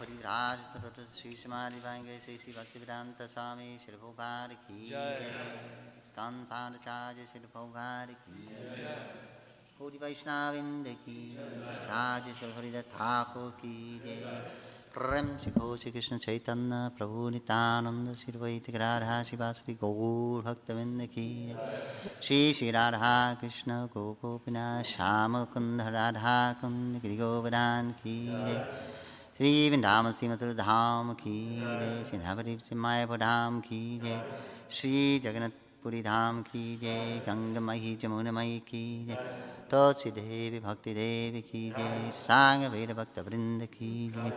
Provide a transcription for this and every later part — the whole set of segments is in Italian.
परिभ्राज श्री श्री श्री स्वामी की जय पूरी की चार्य ठाकुर की जय प्रेम श्री श्री कृष्ण चैतन्य प्रभु नितानंद श्री वैत राधा शिवा श्री गौर भक्तविंद की श्री श्री राधा कृष्ण गो गोपिना श्याम कुंद राधा कुंद गिरी गोवदान की जय श्री वृंदावन श्रीमत धाम की जय सिन्हावरी से मायापुर धाम की जय श्री जगन्नाथपुरी धाम की जय जमुन जमुनमयी की जय तो देवी भक्ति देवी की जय सांग वेद भक्त वृंद की जय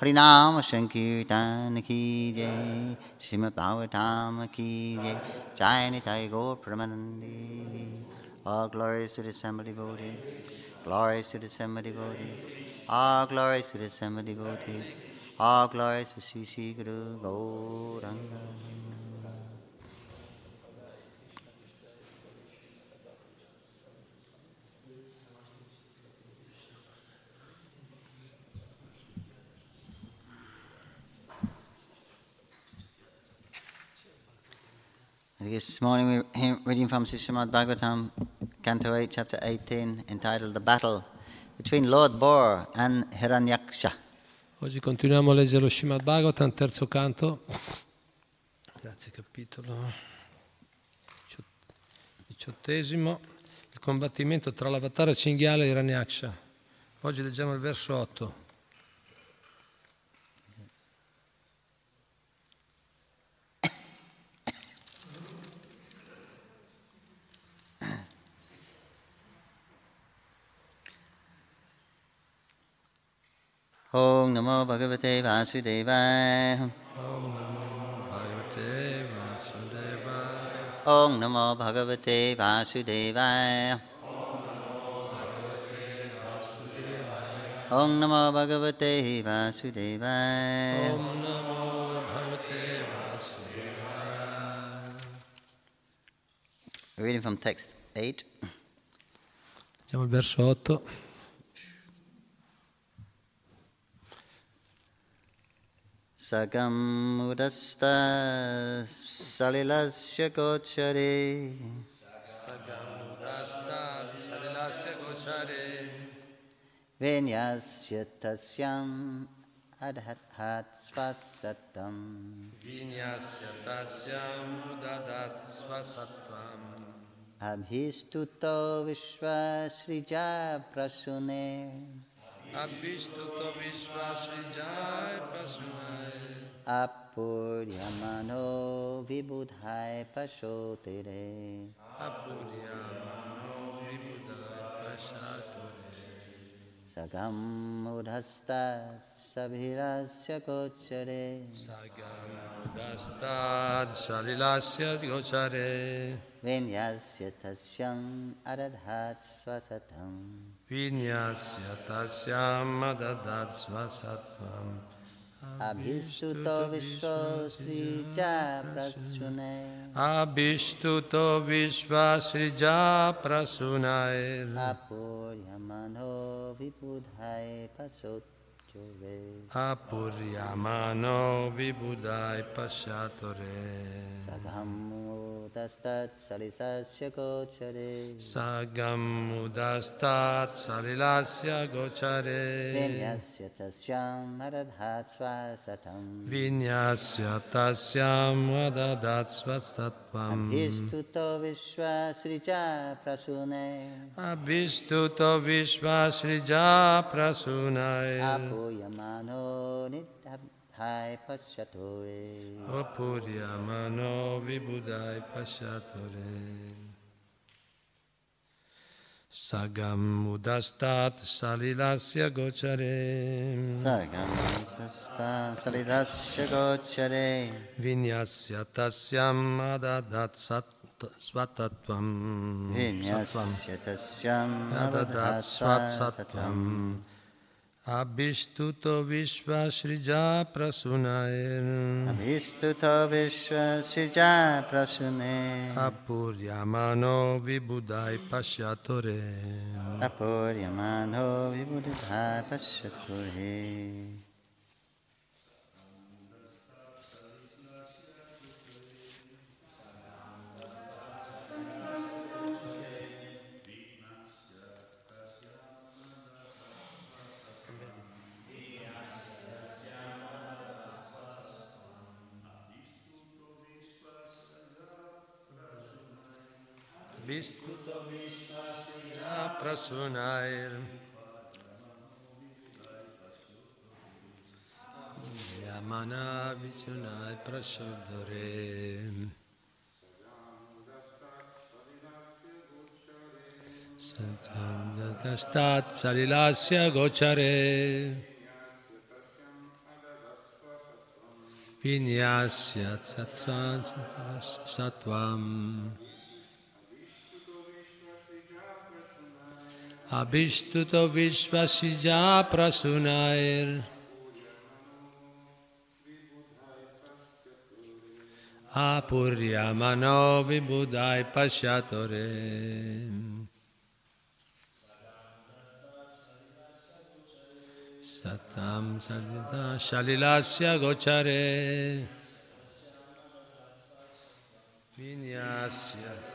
हरिनाम संकीर्तन की जय श्रीमदाम की जय चाय निताय गो प्रमानंदी और glories to the assembly devotees. Glories All ah, glories to the Sama devotees. All ah, glories to Sri Sri Guru Gauranga. This morning we're reading from Srimad Bhagavatam, Canto 8, Chapter 18, entitled The Battle between Lord Bor and Hiranyaksha. Oggi continuiamo a leggere lo Shimad Bhagavatam, terzo canto. Grazie, capitolo diciottesimo. Il combattimento tra l'avatar cinghiale e Hiranyaksha. Oggi leggiamo il verso 8. ॐ नमो भगवते वासुदेवाय ॐ नमो भगवते वासुदेवाय ॐ नमो भगवते वासुदेवाय Reading from text 8. Siamo al verso 8. सकं मुदस्तासलिलस्य गोचरे सकमुदस्तासलिलस्य गोचरे विन्यास्य तस्याम् अदधात् स्वसत्त्वं विन्यास्य तस्यामुदधात् स्वसत्त्वम् अभीस्तुतो विश्वासृजा प्रसूने अपूर्यमनो विबुधाय पशोतिरे सघं मूढस्तात् सभिरास्य गोचरे सघस्तात् सलिलास्य गोचरे विन्यास्य तस्यम् अरधात् स्वसतम् Vinyasya tasyam madadatsva sattvam Abhishtuto Abhistuto vishvasrija prasunai Abhistuto vishvasrija prasunai Apoyamano vipudhai pasutta Appurriamano vibudai pasciato re. Sadhammutastat salisasya gocare. Sagamudastat salilasya gocare. Vinyasya tasyam adadhat svasatam. Vinyasya tasyam adadhat svastatvam. Abhistuto vishva srija prasune. Abhistuto vishva srija prasune. Appurriamano Apoyamano nidhabhai pasyature Apoyamano vibhudhai pasyature Sagam udastat salilasya gochare Sagam udastat salilasya gochare Vinyasya tasyam adadat sat svatattvam Vinyasya tasyam adadat svatsattvam अभिस्तुतो विश्वासृजा प्रसूनैर् अभिस्तुतो विश्वसृजा प्रसूने अपूर्यमानो विबुधाय पश्यतु रे अपूर्यमानो विबुधाय पश्यतु रे Biskutovishtasya prasunair. Yamana visunai Prasodore. Satam datastat salilasya gochare. Vinyasya tsatsan satvam. अभिस्तुत विश्वसिजा प्रसुनायर आपूर्य मनो विबुधाय पश्यतो रे सतां सलिता सलिलास्य गोचरे विन्यास्य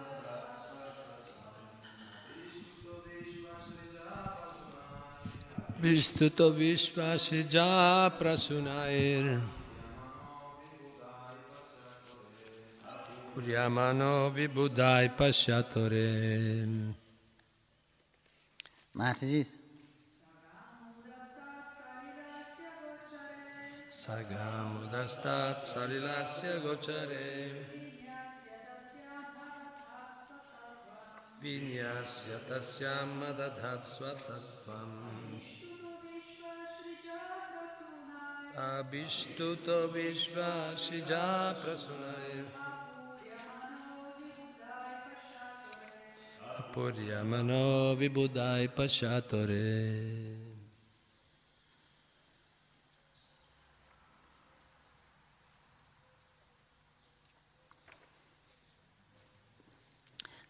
vi Sagamo da যা প্রাসুনায়ের gocciare. বিবুধায় পশ্চাতরে Maharaj Sagamudastat Salilasya Gochare Vinyasya da Madadhat Swatatvam अभिष्टुत विश्वासिजा विबुधाय पश्चातुरे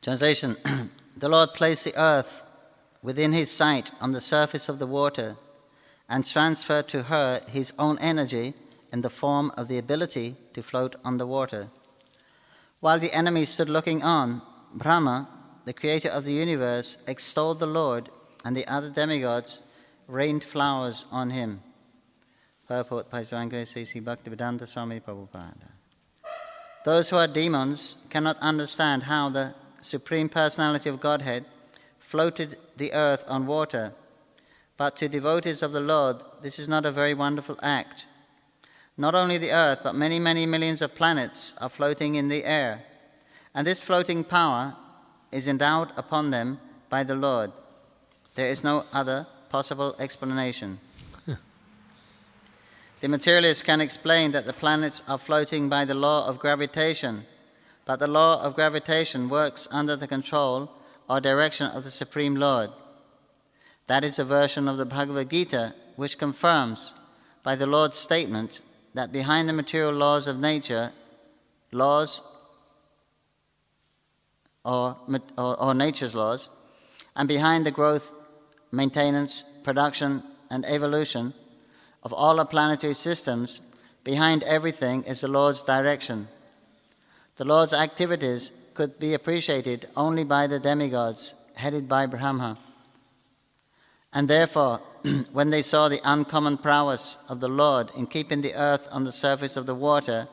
Translation The Lord placed the earth within his sight on the surface of the water and transfer to her his own energy in the form of the ability to float on the water. While the enemy stood looking on, Brahma, the creator of the universe, extolled the Lord, and the other demigods rained flowers on him. Those who are demons cannot understand how the Supreme Personality of Godhead floated the earth on water but to devotees of the Lord, this is not a very wonderful act. Not only the earth, but many, many millions of planets are floating in the air. And this floating power is endowed upon them by the Lord. There is no other possible explanation. the materialists can explain that the planets are floating by the law of gravitation, but the law of gravitation works under the control or direction of the Supreme Lord. That is a version of the Bhagavad Gita which confirms by the Lord's statement that behind the material laws of nature, laws or, or, or nature's laws, and behind the growth, maintenance, production, and evolution of all our planetary systems, behind everything is the Lord's direction. The Lord's activities could be appreciated only by the demigods headed by Brahma. And therefore, when they saw the uncommon prowess of the Lord in keeping the earth on the surface of the water,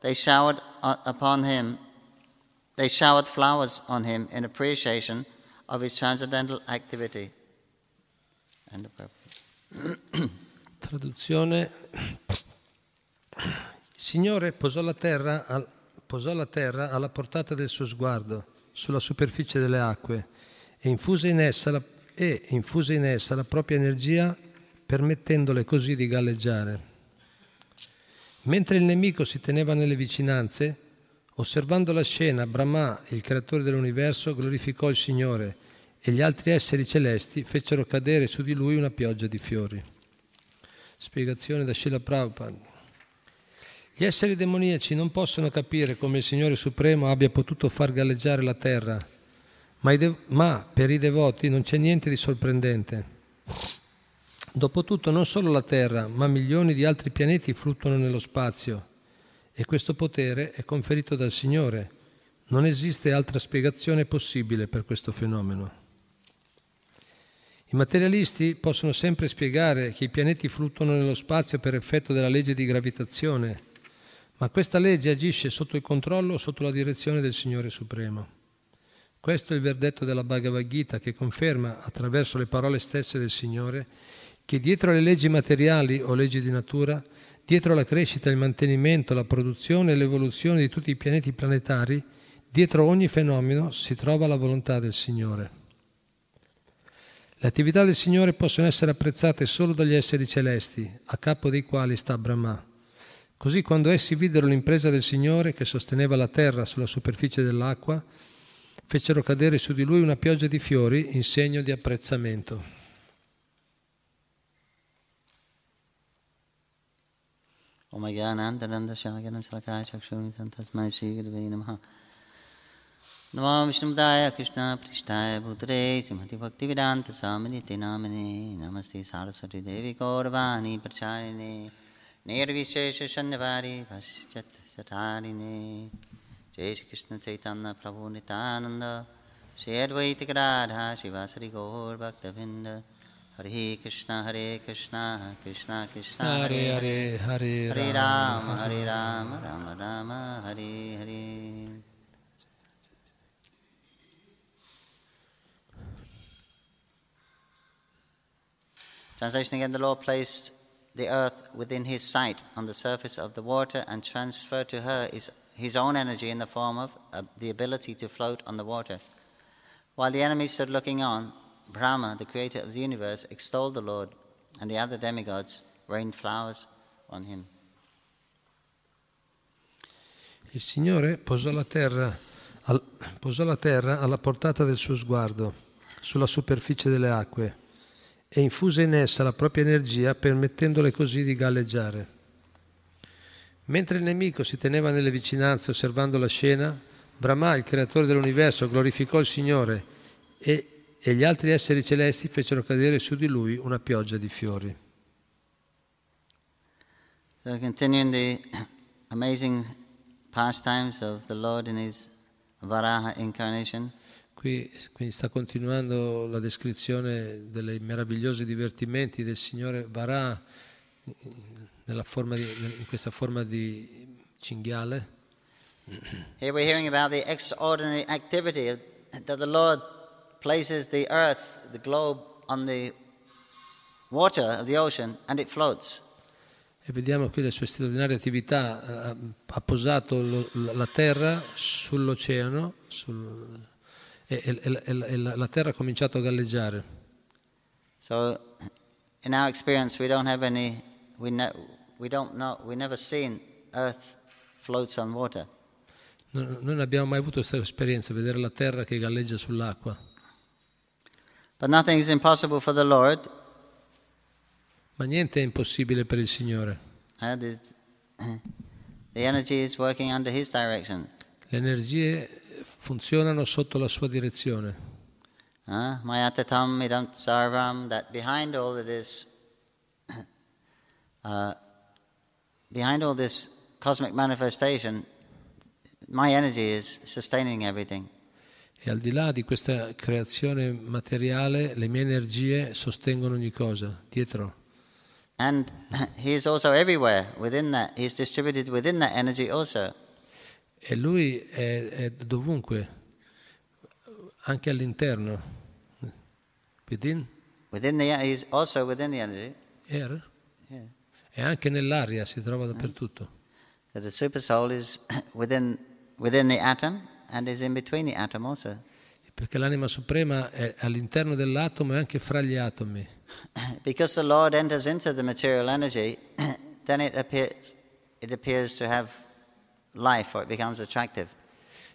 they showered upon him, they showered flowers on him in appreciation of his transcendental activity. Traduzione. Il Signore posò la, terra, al, posò la terra alla portata del suo sguardo sulla superficie delle acque e infuse in essa la e infuse in essa la propria energia permettendole così di galleggiare. Mentre il nemico si teneva nelle vicinanze, osservando la scena, Brahma, il creatore dell'universo, glorificò il Signore e gli altri esseri celesti fecero cadere su di lui una pioggia di fiori. Spiegazione da Srila Prabhupada. Gli esseri demoniaci non possono capire come il Signore Supremo abbia potuto far galleggiare la terra ma, ma per i devoti non c'è niente di sorprendente. Dopotutto non solo la Terra, ma milioni di altri pianeti fluttuano nello spazio e questo potere è conferito dal Signore. Non esiste altra spiegazione possibile per questo fenomeno. I materialisti possono sempre spiegare che i pianeti fluttuano nello spazio per effetto della legge di gravitazione, ma questa legge agisce sotto il controllo o sotto la direzione del Signore Supremo. Questo è il verdetto della Bhagavad Gita che conferma, attraverso le parole stesse del Signore, che dietro le leggi materiali o leggi di natura, dietro la crescita, il mantenimento, la produzione e l'evoluzione di tutti i pianeti planetari, dietro ogni fenomeno si trova la volontà del Signore. Le attività del Signore possono essere apprezzate solo dagli esseri celesti, a capo dei quali sta Brahma. Così quando essi videro l'impresa del Signore che sosteneva la terra sulla superficie dell'acqua, fecero cadere su di lui una pioggia di fiori in segno di apprezzamento. Om oh Gyanantarandasyagyanansalakaya Chakshunitantasmai Srigadvai Namaha Namo Vishnumdaya Krishna Prishtaya Bhutre Simhati Bhaktivedanta Samadite Namine Namaste Saraswati Devi Gauravani Pracharine Nirvishesha Shandavari Vashyat Satarine जय श्री कृष्ण चैतन्य प्रभु नितानंद श्री अद्वैत राधा शिवासरी गौर भक्तभिंद Krishna, कृष्णा Krishna, कृष्णा कृष्णा कृष्णा हरे हरे हरे हरे राम हरे राम राम Ram Translation again The Lord placed the earth within his sight on the surface of the water and transferred to her his his own energy in the form of uh, the ability to float on the water. While the enemy stood looking on, Brahma, the creator of the universe, extolled the Lord, and the other demigods rained flowers on him. Il Signore posò la, terra, al, posò la terra alla portata del suo sguardo, sulla superficie delle acque, e infuse in essa la propria energia permettendole così di galleggiare. Mentre il nemico si teneva nelle vicinanze osservando la scena, Brahma, il creatore dell'universo, glorificò il Signore e, e gli altri esseri celesti fecero cadere su di lui una pioggia di fiori. So continuing the amazing pastimes of the Lord in his Varaha incarnation. Qui quindi sta continuando la descrizione dei meravigliosi divertimenti del Signore Varaha forma di, in questa forma di cinghiale. Here we're hearing about the extraordinary activity that the Lord places the earth, the globe, on the water of the ocean and it floats. E vediamo qui le sue straordinarie attività. Eh, ha posato la terra sull'oceano sul, e, e, e, e la terra ha cominciato a galleggiare. So, in our experience, we don't have any, we, ne- we don't know, we never seen earth floats on water. noi non abbiamo mai avuto questa esperienza, vedere la terra che galleggia sull'acqua. But nothing is impossible for the Lord. Ma niente è impossibile per il Signore. Uh, the, the energy is working under his direction. Le energie funzionano sotto la sua direzione. Uh, ah, Mayatatam idam sarvam, that behind all of this uh, behind all this cosmic manifestation, my energy is sustaining everything. E al di là di questa creazione materiale, le mie energie sostengono ogni cosa, dietro. And he is also everywhere within that. He is distributed within that energy also. E lui è, è dovunque, anche all'interno. Within? Within the, he's also within the energy. Air? Er? È anche nell'aria, si trova dappertutto. Perché l'anima suprema è all'interno dell'atomo e anche fra gli atomi. Because the Lord enters into the material energy, then it appears, it appears to have life or it becomes attractive.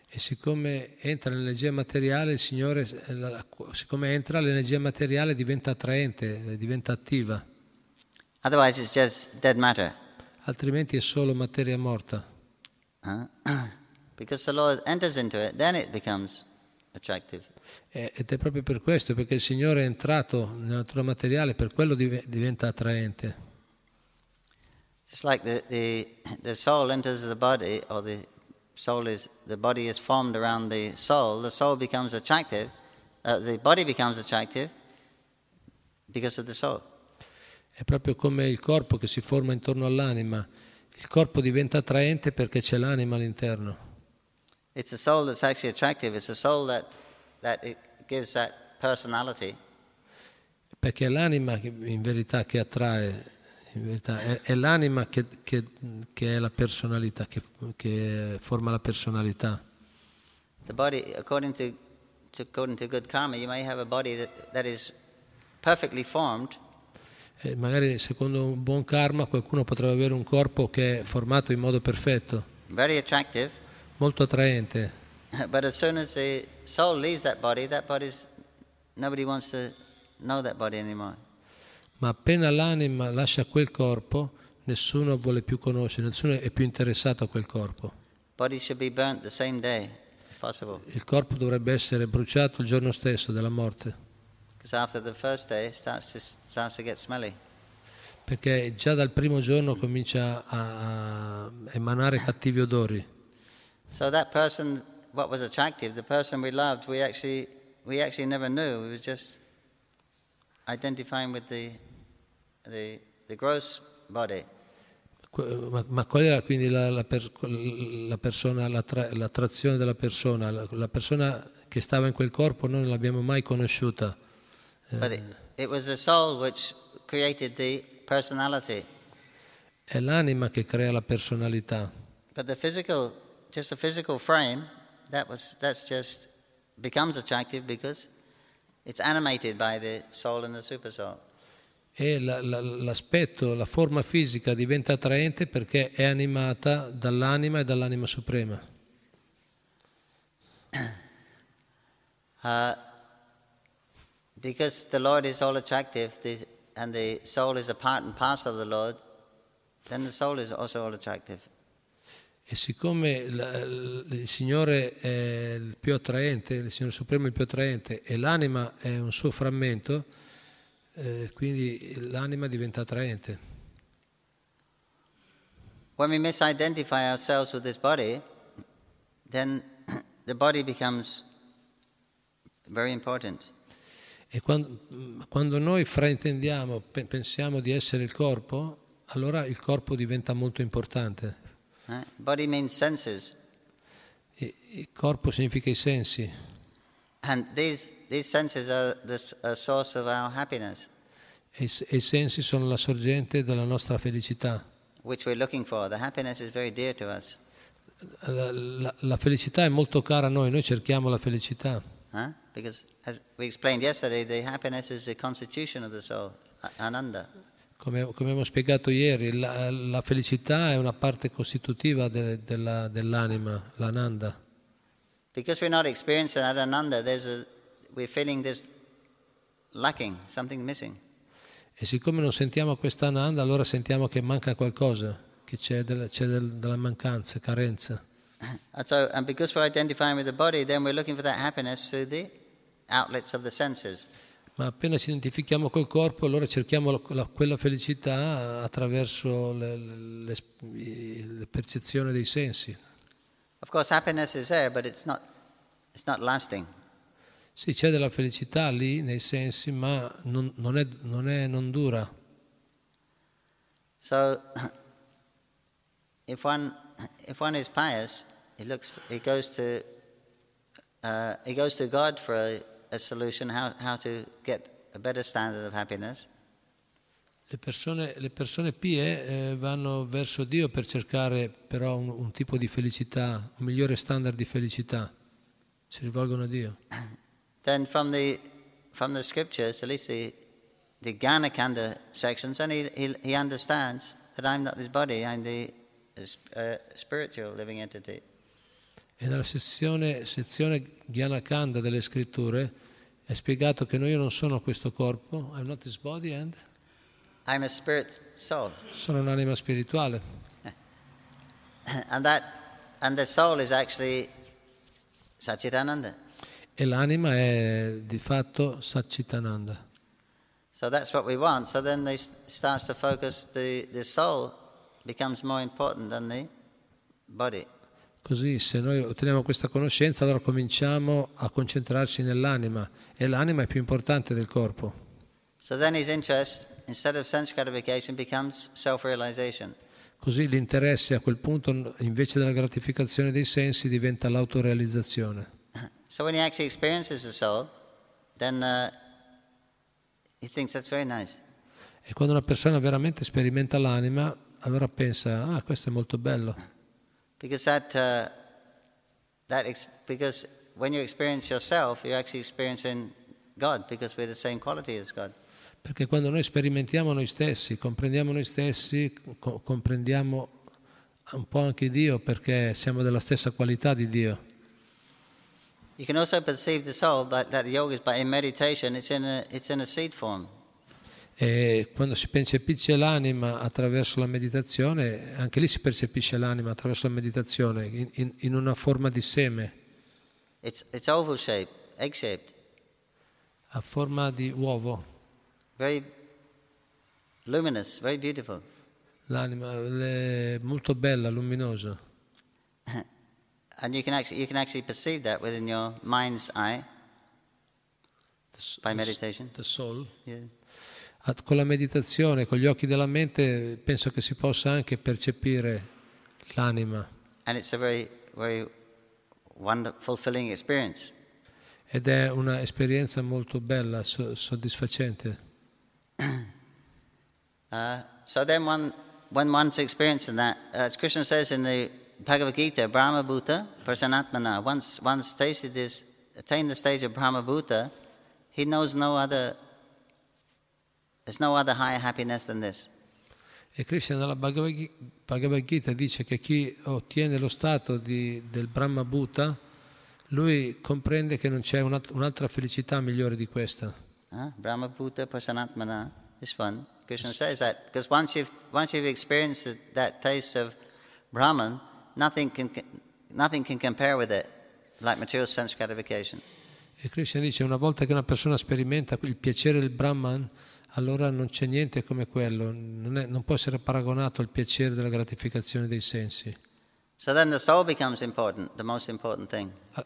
E siccome entra l'energia materiale, il Signore, siccome entra l'energia materiale diventa attraente, diventa attiva. Otherwise it's just dead matter. Altrimenti è solo materia morta. because the Lord enters into it, then it becomes attractive. Ed è proprio per questo, perché il Signore è entrato nella natura materiale, per quello diventa attraente. Just like the, the, the soul enters the body, or the soul is, the body is formed around the soul, the soul becomes attractive, uh, the body becomes attractive because of the soul. È proprio come il corpo che si forma intorno all'anima. Il corpo diventa attraente perché c'è l'anima all'interno. It's the soul that's actually attractive. It's the soul that, that gives that personality. Perché è l'anima che in verità che attrae, verità, è, è, l'anima che, che, che, è la personalità, che, che forma la personalità. The body, according to, to, according to good karma, you may have a body that, that is perfectly formed eh, magari secondo un buon karma qualcuno potrebbe avere un corpo che è formato in modo perfetto, molto attraente. But as soon as the soul leaves that body, that body's nobody wants to know that body anymore. Ma appena l'anima lascia quel corpo, nessuno vuole più conoscere, nessuno è più interessato a quel corpo. Body should be burnt the same day, possible. Il corpo dovrebbe essere bruciato il giorno stesso della morte. Perché già dal primo giorno comincia a emanare cattivi odori. So that person, what was attractive, the person we loved, we actually, we actually never knew. We were just identifying with the, the, the gross body. Ma, ma, qual era quindi la, la, per, la persona, l'attrazione la della persona? La, persona che stava in quel corpo noi non l'abbiamo mai conosciuta. But it, it was the soul which created the personality. È l'anima che crea la personalità. But the physical, just the physical frame, that was, that's just becomes attractive because it's animated by the soul and the supersoul. E la, la, l'aspetto, la forma fisica diventa attraente perché è animata dall'anima e dall'anima suprema. uh, because the Lord is all attractive and the soul is a part and parcel of the Lord, then the soul is also all attractive. E siccome la, il Signore è il più attraente, il Signore Supremo è il più attraente e l'anima è un suo frammento, eh, quindi l'anima diventa attraente. When we misidentify ourselves with this body, then the body becomes very important. E quando, mm, quando noi fraintendiamo, pensiamo di essere il corpo, allora il corpo diventa molto importante. Eh? Body means senses. E, il corpo significa i sensi. These, these are the, are e, e, i sensi sono la sorgente della nostra felicità. La, la, la, felicità è molto cara a noi, noi cerchiamo la felicità. Eh? Because as we explained yesterday, the happiness is the constitution of the soul, ananda. Come, come abbiamo spiegato ieri, la, la, felicità è una parte costitutiva de, de la, dell'anima, l'ananda. Because we're not experiencing that ananda, there's a, we're feeling this lacking, something missing. E siccome non sentiamo questa ananda, allora sentiamo che manca qualcosa, che c'è, del, c'è del, della mancanza, carenza. And so, and because we're identifying with the body, then we're looking for that happiness through the outlets of the senses. Ma appena ci identifichiamo col corpo, allora cerchiamo la, la, quella felicità attraverso le, le, le percezioni dei sensi. Of course, happiness is there, but it's not, it's not lasting. Sì, c'è della felicità lì nei sensi, ma non, non, è, non, è, non dura. So, if one, if one is pious, he, looks, he, goes, to, uh, he goes to God for a a solution how, how to get a better standard of happiness? Le persone, le persone pie eh, vanno verso Dio per cercare però un, un, tipo di felicità, un migliore standard di felicità. Si rivolgono a Dio. Then from the, from the scriptures, at least the, the Gyanakanda sections, and he, he, he understands that I'm not this body, I'm the uh, uh spiritual living entity. E nella sezione, sezione Gyanakanda delle scritture è spiegato che no, io non sono questo corpo, I'm not this body and I'm a spirit soul. Sono un'anima spirituale. and that and the soul is actually Satchitananda. E l'anima è di fatto Satchitananda. So that's what we want. So then they starts to focus the, the soul becomes more important than the body. Così se noi otteniamo questa conoscenza allora cominciamo a concentrarci nell'anima e l'anima è più importante del corpo. So then his interest, instead of sense gratification, becomes self-realization. Così l'interesse a quel punto, invece della gratificazione dei sensi, diventa l'autorealizzazione. So when he actually experiences the soul, then uh, he thinks that's very nice. E quando una persona veramente sperimenta l'anima, allora pensa, ah, questo è molto bello because that, uh, that ex- because when you experience yourself, you're actually experiencing God, because we're the same quality as God. Perché quando noi sperimentiamo noi stessi, comprendiamo noi stessi, co- comprendiamo un po' anche Dio, perché siamo della stessa qualità di Dio. You can also perceive the soul, but that yoga is by in meditation, it's in a, it's in a seed form. E quando si percepisce l'anima attraverso la meditazione, anche lì si percepisce l'anima attraverso la meditazione, in, in, in una forma di seme. It's, it's oval shape, egg shaped. A forma di uovo. Very luminous, very beautiful. L'anima è molto bella, luminosa. And you can actually, you can actually perceive that within your mind's eye the, by meditation. The soul. Yeah con la meditazione, con gli occhi della mente, penso che si possa anche percepire l'anima. Very, very Ed è un'esperienza molto bella, soddisfacente. Uh, so then one, when one's experiencing that, uh, as Krishna says in the Bhagavad Gita, Brahma Bhuta, Prasanatmana, once, once tasted this, attained the stage of Brahma Bhuta, he knows no other There's no other higher happiness than this. E Krishna nella Bhagavad Gita dice che chi ottiene lo stato di, del Brahma Bhuta, lui comprende che non c'è un'altra felicità migliore di questa. Ah, Brahma Bhuta Prasanatmana, this one. Krishna says that because once you've, once you've experienced that taste of Brahman, nothing can, nothing can compare with it, like material sense gratification. E Krishna dice una volta che una persona sperimenta il piacere del Brahman, allora non c'è niente come quello, non, è, non può essere paragonato al piacere della gratificazione dei sensi. So the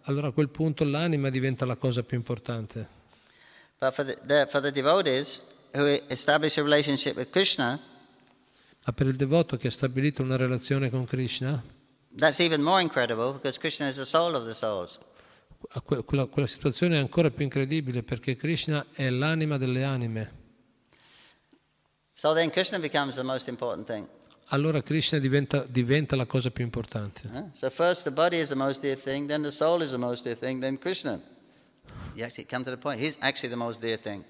allora a quel punto l'anima diventa la cosa più importante. For the, the, for Krishna, Ma per il devoto che ha stabilito una relazione con Krishna, that's even more incredible because Krishna is the soul of the souls. Quella, quella situazione è ancora più incredibile perché Krishna è l'anima delle anime. So then Krishna becomes the most important thing. Allora Krishna diventa, diventa la cosa più importante. Eh? So first the body is the most dear thing, then the soul is the most dear thing, then Krishna. You actually come to the point, he's actually the most dear thing.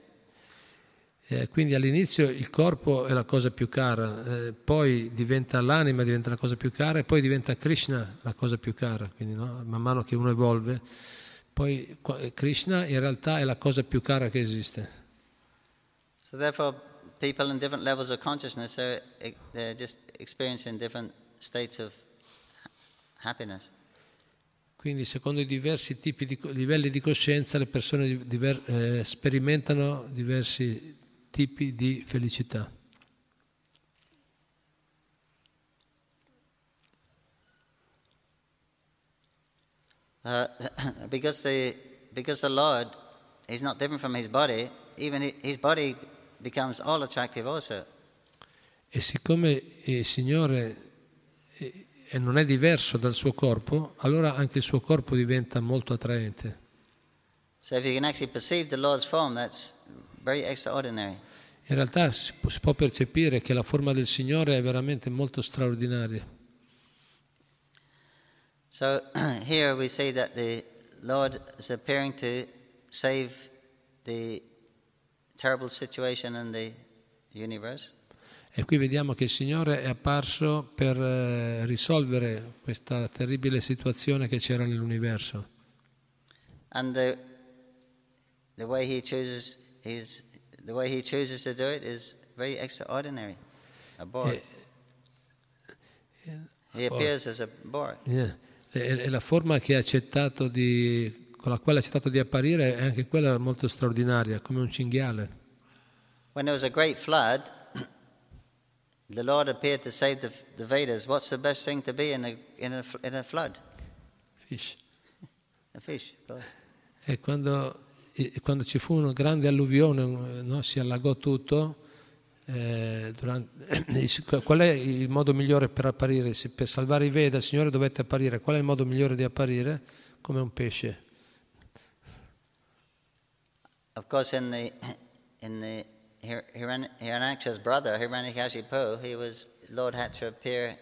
Eh, quindi all'inizio il corpo è la cosa più cara, eh, poi diventa l'anima, diventa la cosa più cara, e poi diventa Krishna la cosa più cara. Quindi no? man mano che uno evolve, poi eh, Krishna in realtà è la cosa più cara che esiste. So therefore people in different levels of consciousness so they're just experiencing different states of happiness. Quindi secondo i diversi tipi di livelli di coscienza le persone diver, eh, sperimentano diversi tipi di felicità. Uh, because, the, because the Lord is not different from his body, even his body E siccome il Signore eh, non è diverso dal suo corpo, allora anche il suo corpo diventa molto attraente. In realtà si può percepire che la forma del Signore è veramente molto straordinaria. So here we see that the Lord is appearing to save the terrible situation in the universe. E qui vediamo che il Signore è apparso per eh, risolvere questa terribile situazione che c'era nell'universo. And the, the way he chooses his, the way he chooses to do it is very extraordinary. A board. Eh, eh, he appears as a board. Yeah. e la forma che ha accettato di con la quale ha stato di apparire è anche quella molto straordinaria, come un cinghiale. Quando there was a great flood, the Lord appeared to say to the Vedas, what's the best thing to be in a, in a, in a flood? Fish. a fish, E quando, e quando, ci fu una grande alluvione, no, si allagò tutto, eh, durante, qual è il modo migliore per apparire? Se per salvare i Veda il Signore dovette apparire, qual è il modo migliore di apparire? Come un pesce. Of course, in the in the Hiranyaksha's brother, Hiranyakashipu, he was Lord had to appear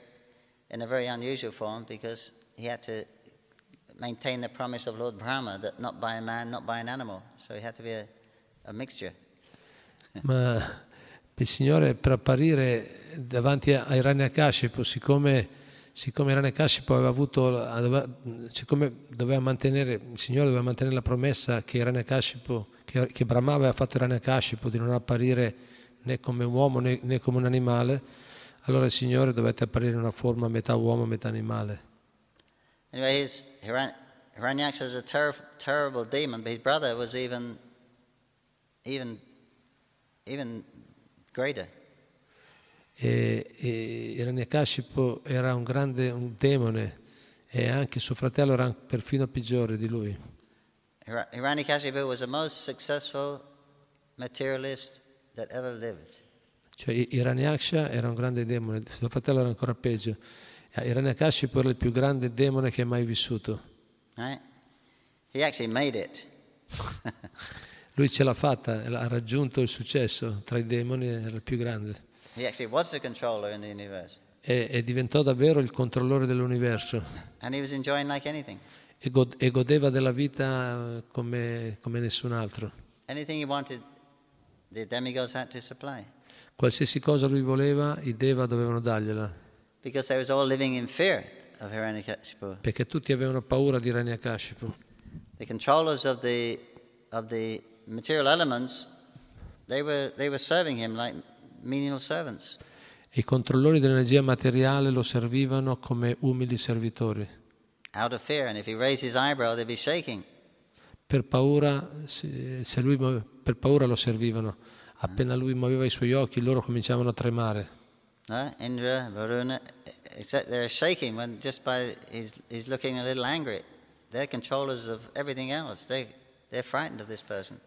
in a very unusual form because he had to maintain the promise of Lord Brahma that not by a man, not by an animal. So he had to be a, a mixture. Ma il Signore per apparire davanti a Hiranyakashipu, siccome, siccome Hiranyakashipu aveva avuto, siccome doveva mantenere, il Signore doveva mantenere la promessa che Hiranyakashipu che, che Brahma aveva fatto Hiranyakashipu di non apparire né come uomo né, né come un animale, allora il Signore dovette apparire in una forma metà uomo, metà animale. Anyway, his, Hiran, Hiranyaksha is a ter- terrible demon, but his brother was even, even, even greater. E, e Hiranyakashipu era un grande un demone e anche suo fratello era perfino peggiore di lui. Hiranyakashipu was the most successful materialist that ever lived. Cioè Hiranyaksha era un grande demone, suo fratello era ancora peggio. Hiranyakashipu era il più grande demone che è mai vissuto. Right? He actually made it. Lui ce l'ha fatta, ha raggiunto il successo, tra i demoni era il più grande. He actually was the controller in the universe. E, e diventò davvero il controllore dell'universo. And he was enjoying like anything e, godeva della vita eh, come, come nessun altro. Wanted, Qualsiasi cosa lui voleva, i Deva dovevano dargliela. Perché tutti avevano paura di Ranyakashipu. The controllers of the, of they were, they were him like I controllori dell'energia materiale lo servivano come umili servitori. Per paura, se lui, per paura lo servivano. Appena ah. lui muoveva i suoi occhi, loro cominciavano a tremare. No? Indra, Varuna, they're shaking when just by he's, he's looking a little angry. They're controllers of everything else. They, they're frightened of this person.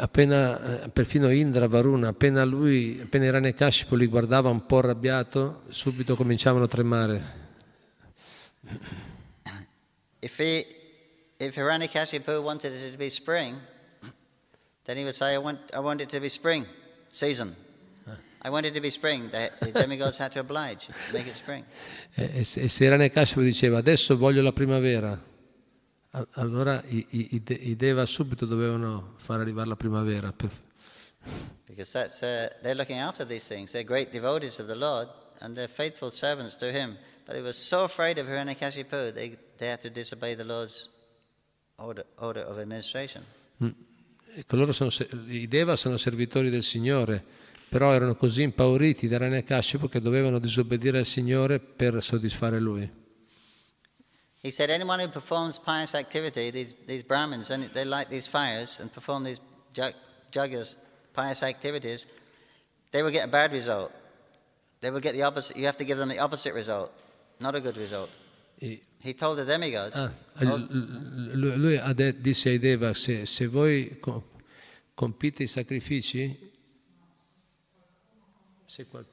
Appena, eh, perfino Indra, Varuna, appena lui, appena Hiranyakashipu li guardava un po' arrabbiato, subito cominciavano a tremare. If, he, if Hiranyakashipu wanted it to be spring, then he would say, I want, I want it to be spring season. I want it to be spring. The, the demigods had to oblige, make it spring. E, eh, eh, se Hiranyakashipu diceva, adesso voglio la primavera, allora i, i, i, i Deva subito dovevano far arrivare la primavera. Per... Because that's, uh, they're looking after these things. They're great devotees of the Lord and they're faithful servants to Him. But they were so afraid of Hiranyakashipu, they, they had to disobey the Lord's order, order of administration. Mm. Sono, I Deva sono servitori del Signore, però erano così impauriti da Hiranyakashipu che dovevano disobbedire al Signore per soddisfare Lui. He said, anyone who performs pious activity, these, these Brahmins, and they light these fires and perform these jug, pious activities, they will get a bad result. They will get the opposite. You have to give them the opposite result. Not a good result. E He told the demigods, ah, lui, lui ha de- disse ai Deva, se, se voi compite i sacrifici, se qualcuno...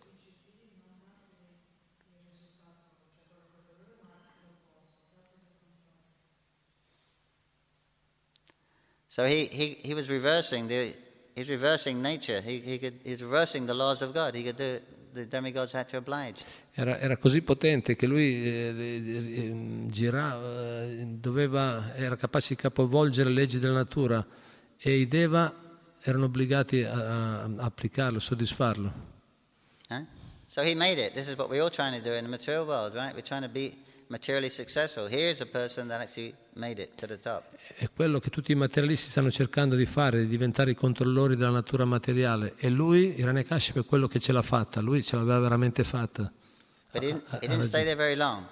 So he, he, he was reversing the he's reversing nature. He, he could, he's reversing the laws of God. He could do it Era, era, così potente che lui eh, mm, girava, eh, doveva, era capace di capovolgere le leggi della natura e i Deva erano obbligati a, a applicarlo, soddisfarlo. Eh? So he made it. This is what we're all trying to do in the material world, right? We're trying to be è quello che tutti i materialisti stanno cercando di fare, di diventare i controllori della natura materiale. E lui, Irane Hiranyakashipu, è quello che ce l'ha fatta. Lui ce l'aveva veramente fatta. But it, it didn't stay there very long.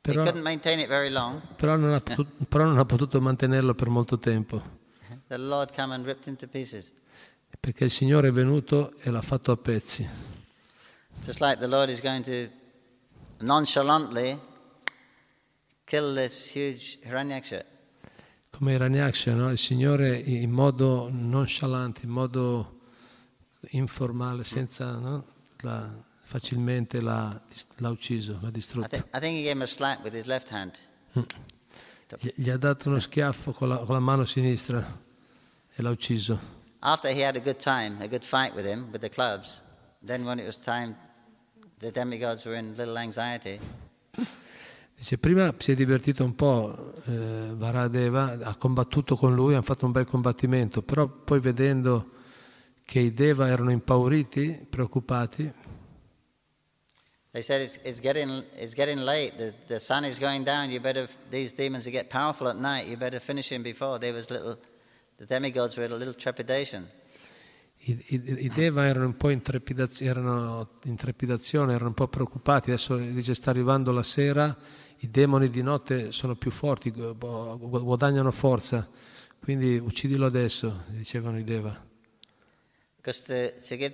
Però, però, non potuto, però, non ha potuto, mantenerlo per molto tempo. Perché il Signore è venuto e l'ha fatto a pezzi. Just like the Lord is going to nonchalantly come Hiranyaksha, no? il Signore in modo nonchalante, in modo informale, mm. senza, no? la, facilmente l'ha, l'ha, ucciso, l'ha distrutto. I think, mm. gli ha dato uno schiaffo con la, con la, mano sinistra e l'ha ucciso. After he had a good time, a good fight with him, with the clubs, then when it was time, the demigods were in little anxiety. Dice, prima si è divertito un po' eh, Varadeva, ha combattuto con lui, hanno fatto un bel combattimento, però poi vedendo che i Deva erano impauriti, preoccupati, They said, it's, it's, getting, it's getting late, the, the sun is going down, you better, these demons get powerful at night, you better finish him before. There was little, the demigods were a little trepidation. I, i, I Deva erano un po' in, trepidaz- erano in trepidazione, erano un po' preoccupati, adesso dice sta arrivando la sera, i demoni di notte sono più forti, guadagnano forza, quindi uccidilo adesso, dicevano i Deva. Because the,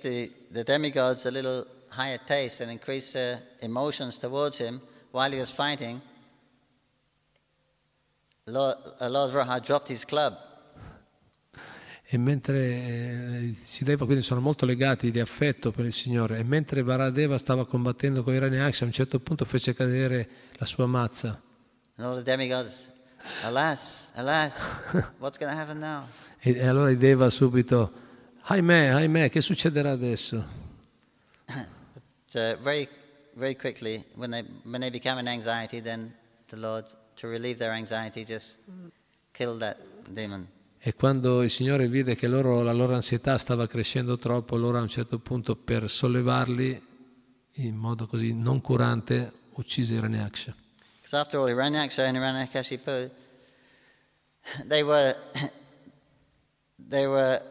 the, demigods a little higher taste and increase their uh, emotions towards him while he was fighting, Lord, uh, Lord Raha dropped his club. E mentre eh, si eh, deva, quindi sono molto legati di affetto per il Signore, e mentre Varadeva stava combattendo con i Rani Aksha, a un certo punto fece cadere la sua mazza. e, allora allora Deva subito, ahimè, ahimè, che succederà adesso? so very, very quickly, when they, when they become an anxiety, then the Lord, to relieve their anxiety, just kill that demon. E quando il Signore vide che loro, la loro ansietà stava crescendo troppo, allora a un certo punto per sollevarli in modo così non curante uccise Ireneaksha. Because after all, Ireneaksha and Irenakashipu, they were, they were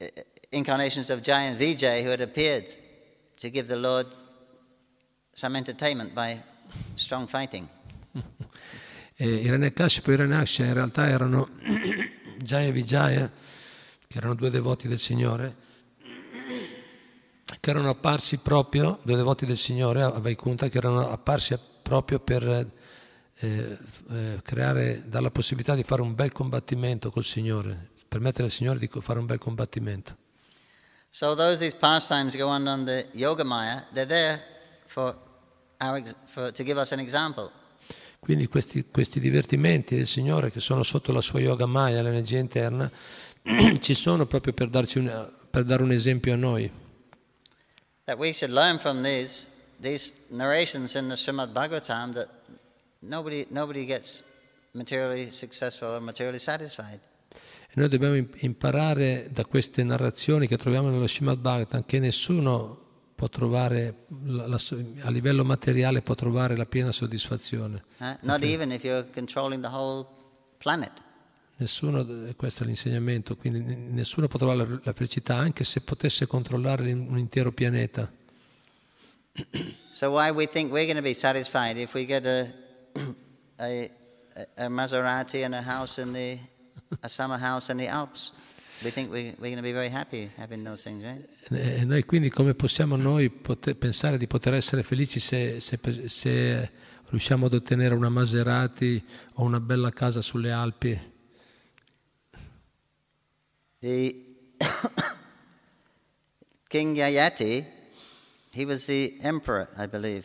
uh, incarnations of Jai and Vijay who had appeared to give the Lord some entertainment by strong fighting. e Irenakashipu e Irenaksha in realtà erano Jaya Vijaya, che erano due devoti del Signore, che erano apparsi proprio, dei devoti del Signore a Vaikunta, che erano apparsi proprio per eh, eh, creare, dare la possibilità di fare un bel combattimento col Signore, permettere al Signore di fare un bel combattimento. So those these pastimes go on under Yogamaya, they're there for our, for, to give us an example. Quindi questi, questi, divertimenti del Signore che sono sotto la sua yoga maya, l'energia interna, ci sono proprio per, darci un, per dare un esempio a noi that we should learn from these, these narrations in the Srimad Bhagavatam that nobody, nobody gets materially successful or materially satisfied. E noi dobbiamo imparare da queste narrazioni che troviamo nello Srimad Bhagavatam che nessuno può trovare a livello materiale può trovare la piena soddisfazione. Uh, not even if you're controlling the whole planet. Nessuno, eh, questo è l'insegnamento, quindi nessuno può trovare la, felicità anche se potesse controllare un intero pianeta. So why we think we're going to be satisfied if we get a, a, a Maserati and a house in the a summer house in the Alps? We think we, we're going to be very happy having those things, right? E noi quindi come possiamo noi poter, pensare di poter essere felici se, se, se riusciamo ad ottenere una Maserati o una bella casa sulle Alpi? The King Yayati, he was the emperor, I believe.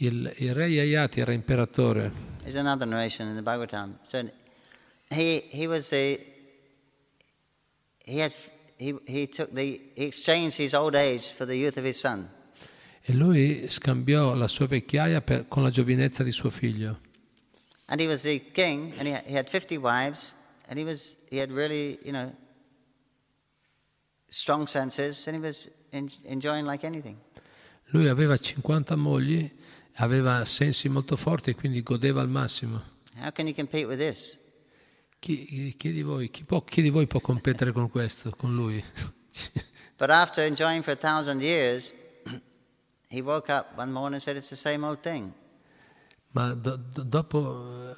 Il, il re Yayati era imperatore. There's another narration in the Bhagavatam. So he, he was a, he had, he, he took the, he exchanged his old age for the youth of his son. E lui scambiò la sua vecchiaia per, con la giovinezza di suo figlio. And he was the king, and he had 50 wives. and he was he had really you know strong senses and he was enjoying like anything. Lui aveva 50 mogli, aveva sensi molto forti e quindi godeva al massimo. How can you compete with this? Chi, chi, di, voi, chi, può, chi di voi può competere con questo, con lui? But after enjoying for a thousand years, he woke up one morning and said it's the same old thing. Ma do, do, dopo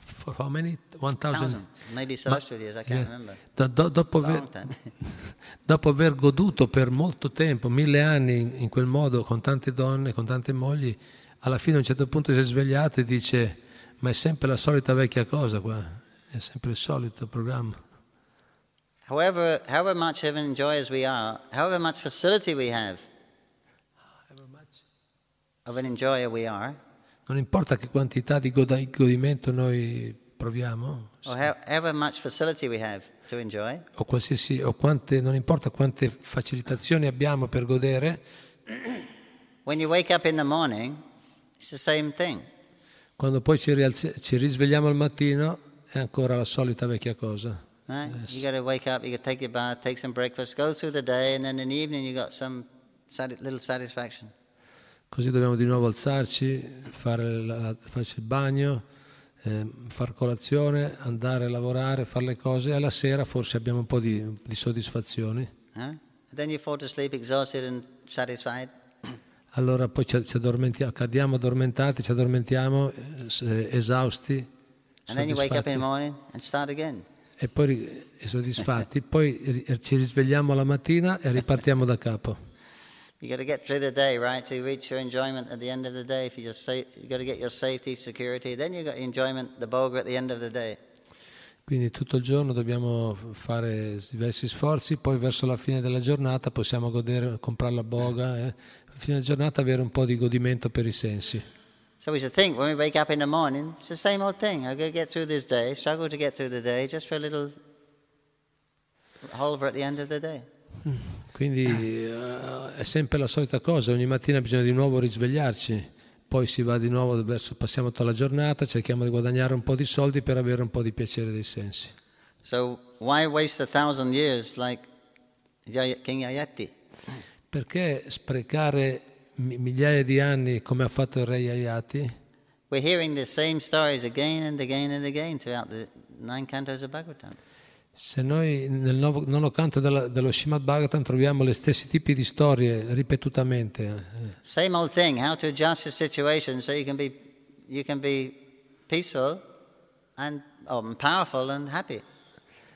for how many? 1,000. Maybe so Ma, years, I can't remember. Do, do, dopo, aver, dopo, aver, goduto per molto tempo, mille anni in, in, quel modo, con tante donne, con tante mogli, alla fine a un certo punto si è svegliato e dice ma è sempre la solita vecchia cosa qua, è sempre il solito programma. However, however much heaven joyous we are, however much facility we have, however much of an enjoyer we are, non importa che quantità di godimento noi proviamo. O, quante, non importa quante facilitazioni abbiamo per godere. Quando poi ci, rialzi, ci, risvegliamo al mattino è ancora la solita vecchia cosa. Right? You got to wake up, you got to take your bath, take some breakfast, go through the day, and then in the evening you got some little satisfaction. Così dobbiamo di nuovo alzarci, la, farci il bagno, eh, far colazione, andare a lavorare, fare le cose e alla sera forse abbiamo un po' di, di soddisfazioni. Eh? Then you fall to sleep exhausted and satisfied. Allora poi ci, ci addormentiamo, cadiamo addormentati, ci addormentiamo eh, eh, esausti. And then you wake up in the morning and start again. E poi soddisfatti, poi ci risvegliamo la mattina e ripartiamo da capo. You got to get through the day, right? To reach your enjoyment at the end of the day. If you just say, got to get your safety, security. Then you got enjoyment, the boga at the end of the day. Quindi tutto il giorno dobbiamo fare diversi sforzi, poi verso la fine della giornata possiamo godere, comprare la boga, eh? fine della giornata avere un po' di godimento per i sensi. So we should think when we wake up in the morning, it's the same old thing. I've got to get through this day, struggle to get through the day, just for a little holver at the end of the day. Mm. Quindi eh, è sempre la solita cosa, ogni mattina bisogna di nuovo risvegliarci, poi si va di nuovo verso, passiamo tutta la giornata, cerchiamo di guadagnare un po' di soldi per avere un po' di piacere dei sensi. So why waste a thousand years like King Ayati? Perché sprecare migliaia di anni come ha fatto il re Ayati? We're hearing the same stories again and again and again throughout the nine cantos of Bhagavatam. Se noi nel novo, nono canto della, dello Srimad Bhagavatam troviamo gli stessi tipi di storie ripetutamente. Eh. Same old thing, how to adjust the situation so you can be, you can be peaceful and oh, powerful and happy.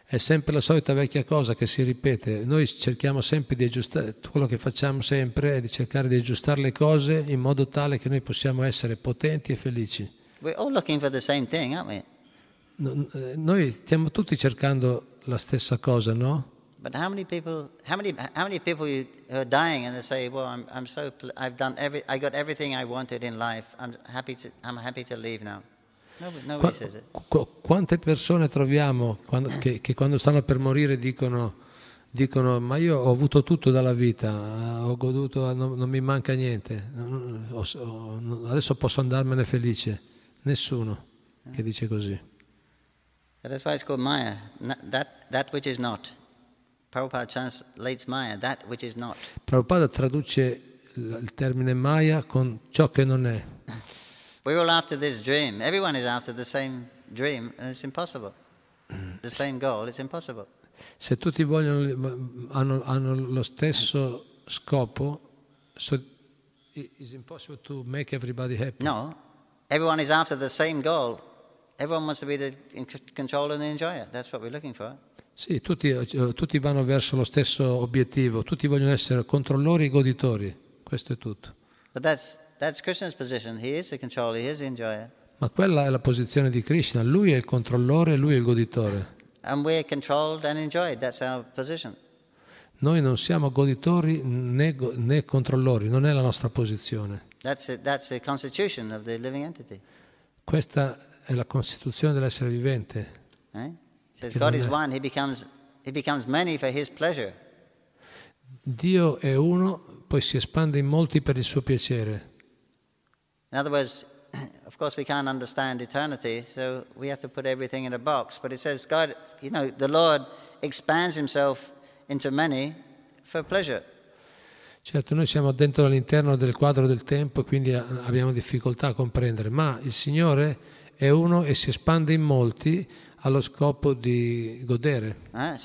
È sempre la solita vecchia cosa che si ripete. Noi cerchiamo sempre di aggiustare, quello che facciamo sempre è di cercare di aggiustare le cose in modo tale che noi possiamo essere potenti e felici. We're all looking for the same thing, aren't we? Eh, noi stiamo tutti cercando la stessa cosa, no? But how many people, how many, how many people you, who are dying and they say, well, I'm, I'm so, I've done every, I got everything I wanted in life, I'm happy to, I'm happy to leave now. Nobody, Qua, Qu- quante persone troviamo quando, che, che, quando stanno per morire dicono, dicono, ma io ho avuto tutto dalla vita, ho goduto, non, non mi manca niente, adesso posso andarmene felice. Nessuno che dice così. That is why it's called Maya, that, that which is not. Prabhupada translates Maya, that which is not. Prabhupada traduce il termine Maya con ciò che non è. We're all after this dream. Everyone is after the same dream and it's impossible. The same goal, it's impossible. Se tutti vogliono, hanno, hanno lo stesso scopo, so it's impossible to make everybody happy. No, everyone is after the same goal. Everyone wants to be in control and enjoy it. That's what we're looking for. Sì, tutti, eh, tutti vanno verso lo stesso obiettivo, tutti vogliono essere controllori e goditori, questo è tutto. That's, that's control, Ma quella è la posizione di Krishna, lui è il controllore, lui è il goditore. Noi non siamo goditori né, né, controllori, non è la nostra posizione. That's the, that's the Questa è la costituzione dell'essere vivente. Eh? Dio è uno, poi si espande in molti per il suo piacere. In other words, of course we can't understand eternity, so we have to put everything in a box. But it says God, you know, the Lord expands himself into many for pleasure. Certo, noi siamo dentro all'interno del quadro del tempo, e quindi eh, abbiamo difficoltà a comprendere, ma il Signore è uno e si espande in molti allo scopo di godere. Ah,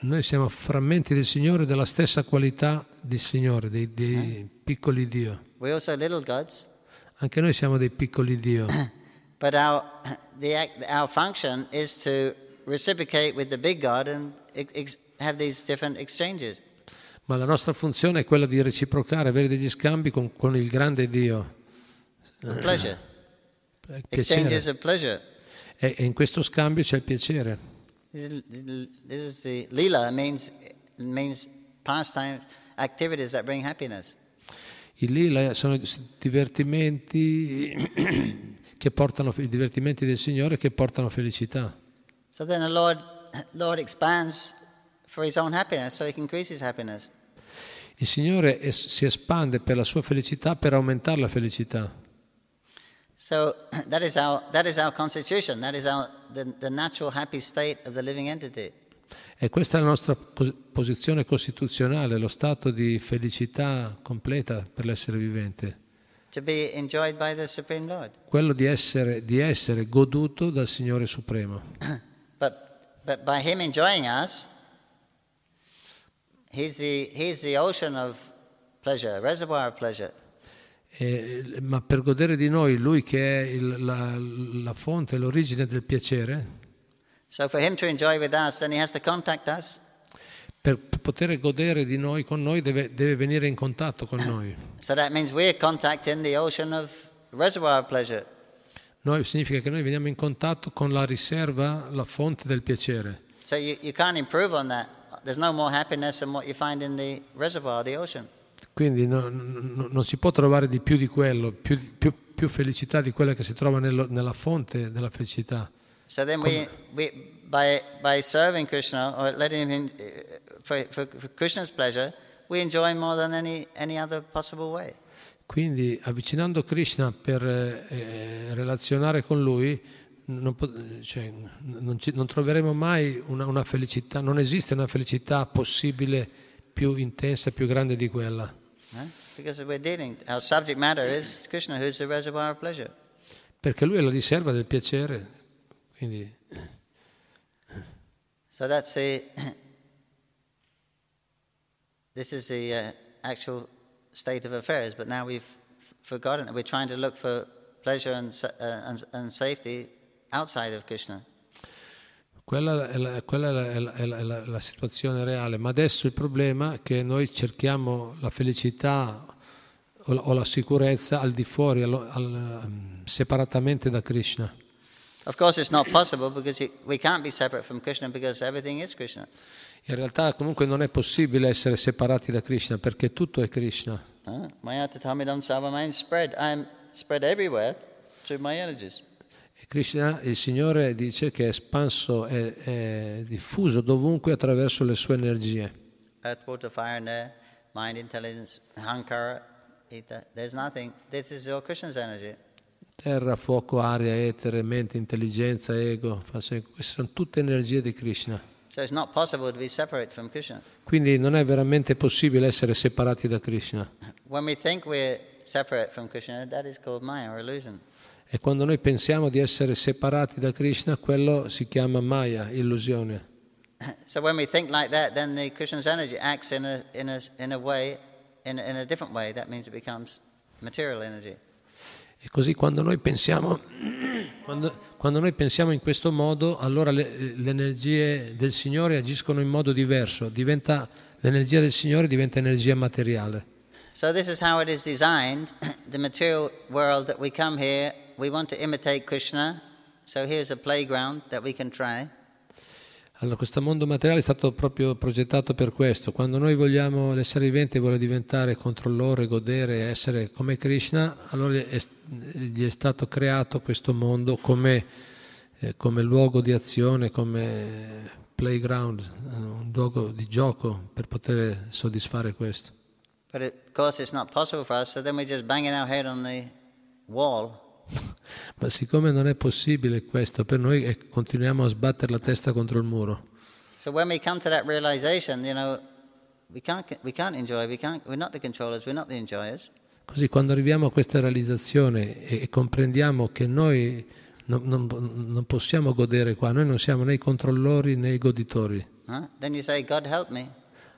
noi siamo frammenti del Signore della stessa qualità del Signore, dei, dei ah. piccoli Dio. We also little gods. Anche noi siamo dei piccoli Dio. But our, the, our function is to reciprocate with the big God and ex- have these different exchanges ma la nostra funzione è quella di reciprocare, avere degli scambi con, con il grande Dio. A pleasure. Eh, eh, piacere. Exchange is a pleasure. E, e in questo scambio c'è il piacere. This is lila means, means pastime activities that bring happiness. I lila sono divertimenti che portano i divertimenti del Signore che portano felicità. So then the Lord, Lord expands for his own happiness, so he can increase his happiness. Il Signore es- si espande per la sua felicità per aumentare la felicità. So that is our, that is our constitution, that is our, the, the natural happy state of the living entity. E questa è la nostra posizione costituzionale, lo stato di felicità completa per l'essere vivente. Quello di essere, di essere, goduto dal Signore Supremo. But, but by him us, He's the, he's the ocean of pleasure, reservoir of pleasure. Eh, ma per godere di noi, lui che è il, la, la, fonte, l'origine del piacere. So us, per poter godere di noi con noi deve, deve venire in contatto con noi. So of, noi, significa che noi veniamo in contatto con la riserva, la fonte del piacere. So you, you can't improve on that. Quindi no, no, non si può trovare di più di quello, più, più, più felicità di quella che si trova nello, nella fonte della felicità. So then we, we, by, by serving Krishna or letting him uh, for, for, for Krishna's pleasure, we enjoy more than any, any other possible way. Quindi avvicinando Krishna per eh, eh relazionare con lui, non, cioè, non, ci, non troveremo mai una, una felicità, non esiste una felicità possibile più intensa, più grande di quella. Eh? Perché lui è la riserva del piacere. Quindi... So that's the, this is the uh, actual state of affairs, but now we've forgotten, we're trying to look for pleasure and, uh, and, and safety outside of Krishna. Quella è, la, quella è, la, è, la, è la, situazione reale, ma adesso il problema è che noi cerchiamo la felicità o la, o sicurezza al di fuori, al, al, ehm, separatamente da Krishna. Of course it's not possible because we can't be separate from Krishna because everything is Krishna. In realtà comunque non è possibile essere separati da Krishna perché tutto è Krishna. Ah, Maya tatamidam savamain spread. I am spread everywhere through my energies. Krishna, il Signore dice che è espanso e è diffuso dovunque attraverso le sue energie. Terra, fuoco, aria, etere, mente, intelligenza, ego. Queste sono tutte energie di Krishna. So it's not possible to be separate from Krishna. Quindi non è veramente possibile essere separati da Krishna. When we think we're separate from Krishna, that is called Maya or illusion. E quando noi pensiamo di essere separati da Krishna, quello si chiama Maya, illusione. So when we think like that, then the Krishna's energy acts in a, in a, in a way, in, in a different way. That means it becomes material energy. E così quando noi pensiamo, quando, quando noi pensiamo in questo modo, allora le, le, energie del Signore agiscono in modo diverso, diventa, l'energia del Signore diventa energia materiale. So this is how it is designed, the material world that we come here we want to imitate Krishna, so here's a playground that we can try. Allora, questo mondo materiale è stato proprio progettato per questo. Quando noi vogliamo, l'essere vivente vuole diventare controllore, godere, essere come Krishna, allora gli è stato creato questo mondo come, eh, come luogo di azione, come playground, eh, un luogo di gioco per poter soddisfare questo. But of course it's not possible for us, so then we just banging our head on the wall. Ma siccome non è possibile questo per noi, continuiamo a sbattere la testa contro il muro. So when we come to that realization, you know, we can't, we can't enjoy, we can't, we're not the controllers, we're not the enjoyers. Così quando arriviamo a questa realizzazione e, e comprendiamo che noi non, non, non, possiamo godere qua, noi non siamo né i controllori né i goditori. Huh? Then you say, God help me.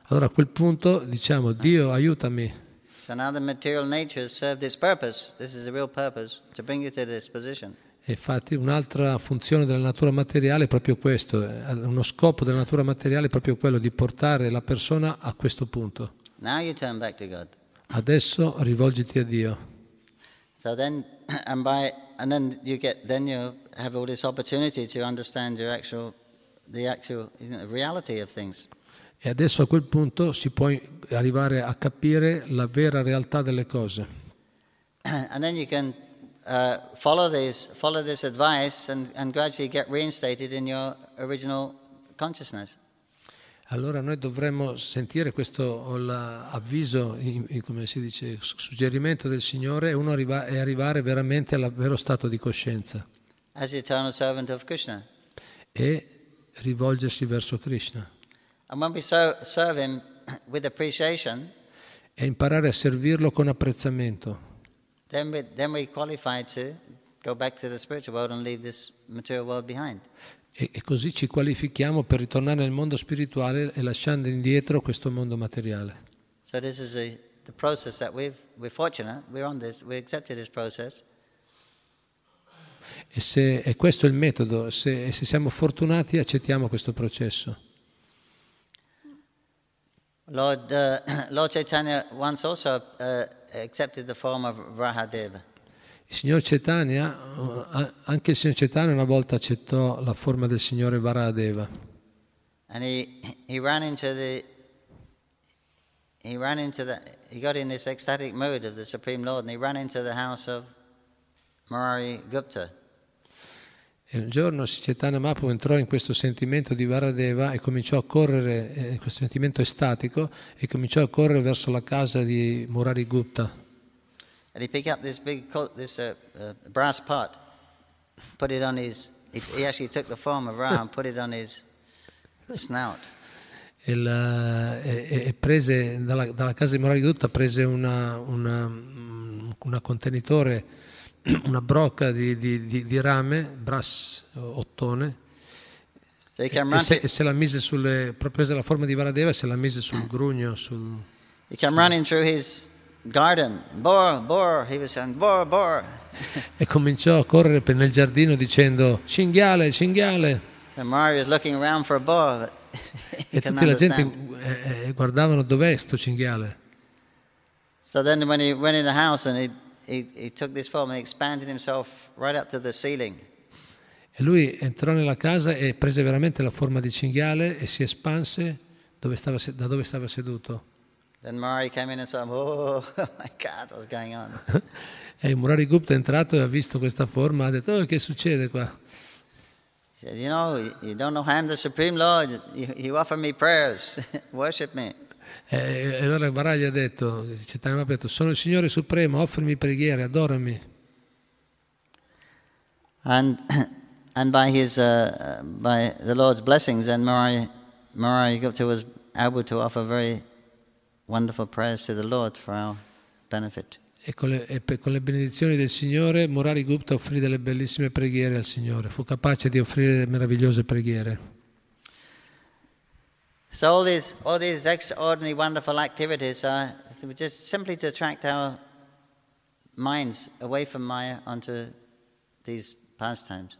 Allora a quel punto diciamo, Dio aiutami. So now the material natures serve this purpose. This is the real purpose to bring you to this position. E infatti un'altra funzione della natura materiale è proprio questo, eh, uno scopo della natura materiale è proprio quello di portare la persona a questo punto. Adesso rivolgiti a Dio. So then, and by, and then you get, then you have all this opportunity to understand your actual, the actual you know, reality of things. E adesso a quel punto si può arrivare a capire la vera realtà delle cose. And then you can uh, follow, this, follow this advice and, and gradually get reinstated in your original consciousness. Allora noi dovremmo sentire questo avviso, come si dice, suggerimento del Signore e uno arriva, e arrivare veramente al vero stato di coscienza. As of E rivolgersi verso Krishna e imparare a servirlo con apprezzamento. Then we, then we qualify to go back to the spiritual world and leave this material world behind. E, così ci qualifichiamo per ritornare nel mondo spirituale e lasciando indietro questo mondo materiale. So this is a, the process that we've, we're fortunate, we're on this, we accepted E, se, è questo il metodo, se, se siamo fortunati accettiamo questo processo. Lord, uh, Lord Chaitanya once also uh, accepted the form of Rahadeva. Il signor Chaitanya, uh, anche il signor Chaitanya una volta accettò la forma del signore Varadeva. And he, he ran into the he ran into the he got in this ecstatic mood of the Supreme Lord and he ran into the house of Murari Gupta. E un giorno Sicetana Mapu entrò in questo sentimento di Varadeva e cominciò a correre, in eh, questo sentimento estatico, e cominciò a correre verso la casa di Murari Gupta. And he picked up this big this, uh, uh, brass pot, put it on his, he actually took the form of Ra put it on his snout. E, la, e, e, prese dalla, dalla, casa di Murari Gupta prese una, una, mm, una contenitore una brocca di, di, di, di rame, brass, eh, ottone, e, e, se, e se, la mise sulle, prese la forma di Varadeva e se la mise sul eh. grugno, sul... He came running through his garden, bor, bor, he was saying, bor, bor. e cominciò a correre nel giardino dicendo, cinghiale, cinghiale. So Mario is looking around for a boar, e tutta la gente eh, eh, guardavano dov'è sto cinghiale. So then when he went in the house and he he, he took this form and right up to the E lui entrò nella casa e prese veramente la forma di cinghiale e si espanse dove stava, da dove stava seduto. Then Murari came in and said, oh, my God, what's going on? e Murari Gupta è entrato e ha visto questa forma, e ha detto, oh, che succede qua? He said, you know, you don't know I'm the Supreme Lord, you, you offer me prayers, worship me. Eh, e allora Barai gli ha detto, ha detto, sono il Signore Supremo, offrimi preghiere, adorami. And, and by his, uh, by the Lord's blessings, then Marai, Marai Gupta was able to offer very wonderful prayers to the Lord for our benefit. E con, le, e con le benedizioni del Signore, Murari Gupta offrì delle bellissime preghiere al Signore, fu capace di offrire meravigliose preghiere. So all these, all these extraordinary, wonderful activities are just simply to attract our minds away from Maya onto these pastimes.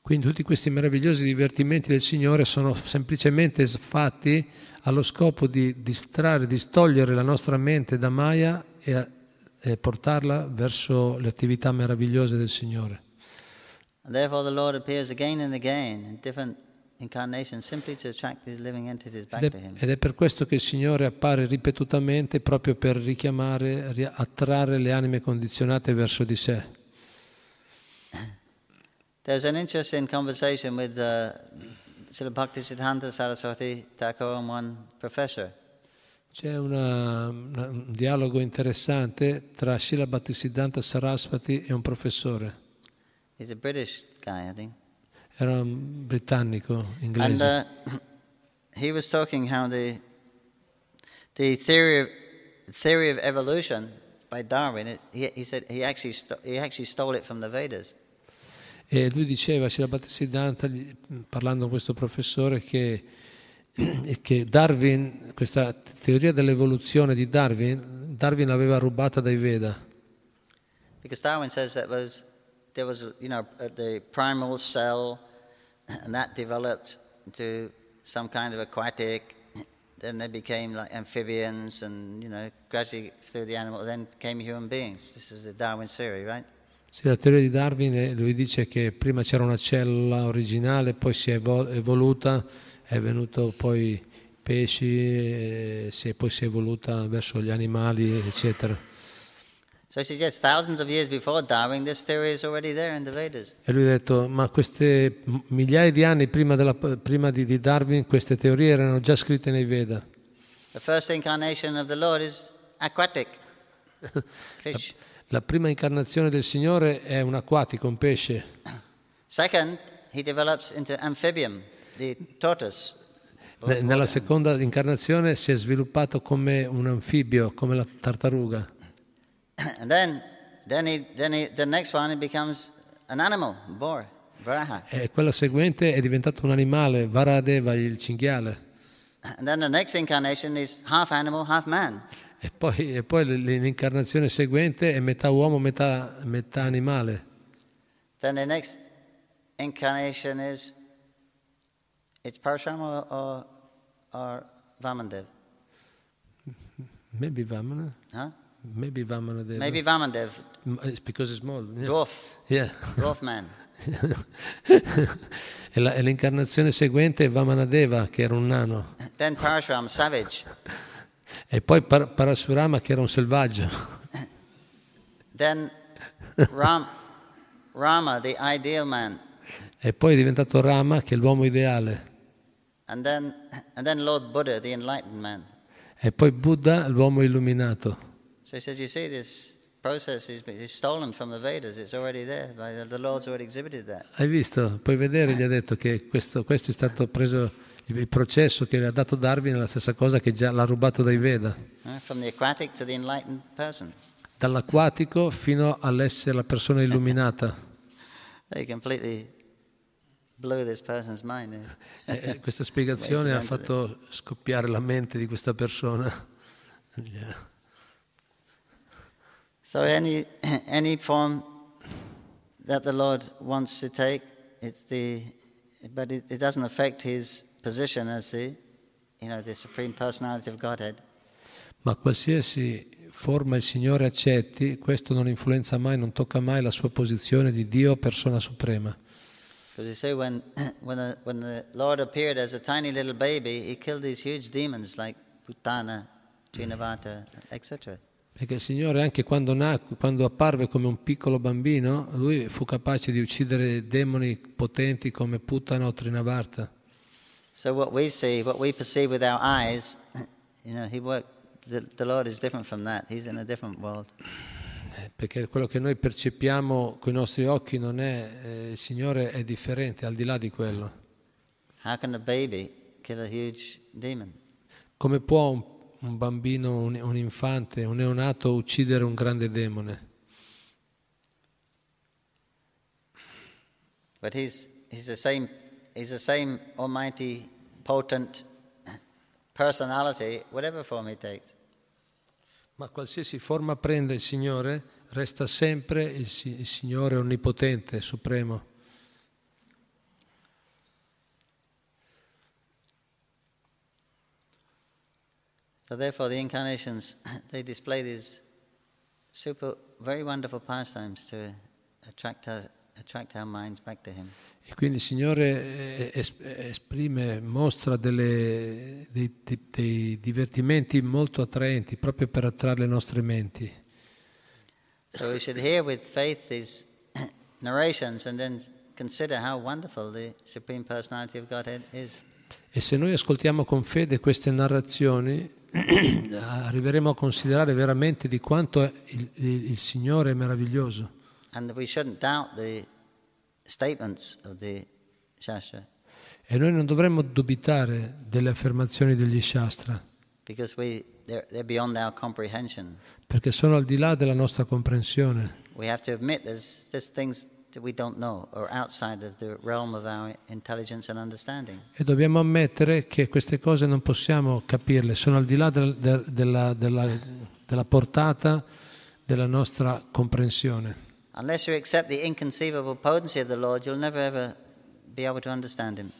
Quindi tutti questi meravigliosi divertimenti del Signore sono semplicemente fatti allo scopo di distrarre, distogliere la nostra mente da Maya e, e portarla verso le attività meravigliose del Signore. And therefore the Lord appears again and again in different ed è, per questo che il Signore appare ripetutamente proprio per richiamare, attrarre le anime condizionate verso di sé. There's an interesting conversation with uh, Bhakti Siddhanta Saraswati Thakur and one professor. C'è una, una, un dialogo interessante tra Srila Bhaktisiddhanta Saraswati e un professore. He's a British guy, I think. Era un britannico, inglese. And uh, he was talking how the, the theory, of, theory of evolution by Darwin, it, he, he said he actually, sto, he actually stole it from the Vedas. E lui diceva, Shilabhati Siddhanta, parlando con questo professore, che, che Darwin, questa teoria dell'evoluzione di Darwin, Darwin l'aveva rubata dai Veda. Perché Darwin says che there was, you know, the primal cell, and that developed into some kind of aquatic. Then they became like amphibians, and you know, gradually through the animal, then became human beings. This is the Darwin theory, right? Sì, la teoria di Darwin, eh, lui dice che prima c'era una cellula originale, poi si è evoluta, è venuto poi pesci, e eh, poi si è evoluta verso gli animali, eccetera. E lui ha detto, ma queste migliaia di anni prima, della, prima di, di, Darwin queste teorie erano già scritte nei Veda. la, la prima incarnazione del Signore è un acquatico, un pesce. Second, he develops into amphibian, the tortoise. Nella seconda incarnazione si è sviluppato come un anfibio, come la tartaruga. And then, then, he, then he, the next one it becomes an animal, boar, varaha. E quella seguente è diventato un animale, Varadeva, il cinghiale. And then the next incarnation is half animal, half man. E poi, e poi l'incarnazione seguente è metà uomo, metà, metà animale. Then the next incarnation is it's Parashurama or, or, or Vamandev? Maybe Vamana. Huh? Maybe Vamanadeva. Maybe Vamadev. It's because he's small. Yeah. Dwarf. Yeah. Dwarf man. e, la, e, l'incarnazione seguente è Vamanadeva, che era un nano. Then Parashuram, savage. E poi Par- Parasurama, che era un selvaggio. Then Ram, Rama, the ideal man. E poi è diventato Rama, che è l'uomo ideale. And then, and then Lord Buddha, the enlightened man. E poi Buddha, l'uomo illuminato. So he says, you see, this process is, is stolen from the Vedas, it's already there, the Lord's already exhibited that. Hai visto? Puoi vedere, gli ha detto che questo, questo è stato preso, il processo che le ha dato Darwin è la stessa cosa che già l'ha rubato dai Veda. Dall'acquatico fino all'essere la persona illuminata. Eh? Eh, eh, questa spiegazione ha fatto scoppiare la mente di questa persona. yeah. So any any form that the Lord wants to take, it's the but it, it doesn't affect his position as the you know the supreme personality of Godhead. Ma qualsiasi forma il Signore accetti, questo non influenza mai, non tocca mai la sua posizione di Dio persona suprema. Because you see, when when the, when the Lord appeared as a tiny little baby, he killed these huge demons like Putana, Trinavata, etc. Perché il Signore anche quando, nacque, quando apparve come un piccolo bambino, lui fu capace di uccidere demoni potenti come Putana o Trinavarta. So what we see, what we perceive with our eyes, you know, he worked, the, the Lord is different from that. He's in a different world. Eh, perché quello che noi percepiamo con i nostri occhi non è, eh, il Signore è differente, al di là di quello. How can a baby kill a huge demon? Come può un un bambino, un, un infante, un neonato uccidere un grande demone. But he's, he's, the same, he's the same almighty, potent personality, whatever form he takes. Ma qualsiasi forma prende il Signore, resta sempre il, il Signore onnipotente, supremo. So therefore, the incarnations they display these super, very wonderful pastimes to attract our, attract our minds back to Him. E quindi il Signore eh, esprime, mostra delle, dei, dei, divertimenti molto attraenti proprio per attrarre le nostre menti. So we should hear with faith these narrations and then consider how wonderful the Supreme Personality of Godhead is. E se noi ascoltiamo con fede queste narrazioni, eh, arriveremo a considerare veramente di quanto il, il, il Signore è meraviglioso. E noi non dovremmo dubitare delle affermazioni degli Shastra. We, they're, they're Perché sono al di là della nostra comprensione. We have to admit there's, there's we don't know or outside of the realm of our intelligence and understanding. E dobbiamo ammettere che queste cose non possiamo capirle, sono al di là del, del, della, della, della portata della nostra comprensione. Unless you accept the inconceivable potency of the Lord, you'll never ever be able to understand him.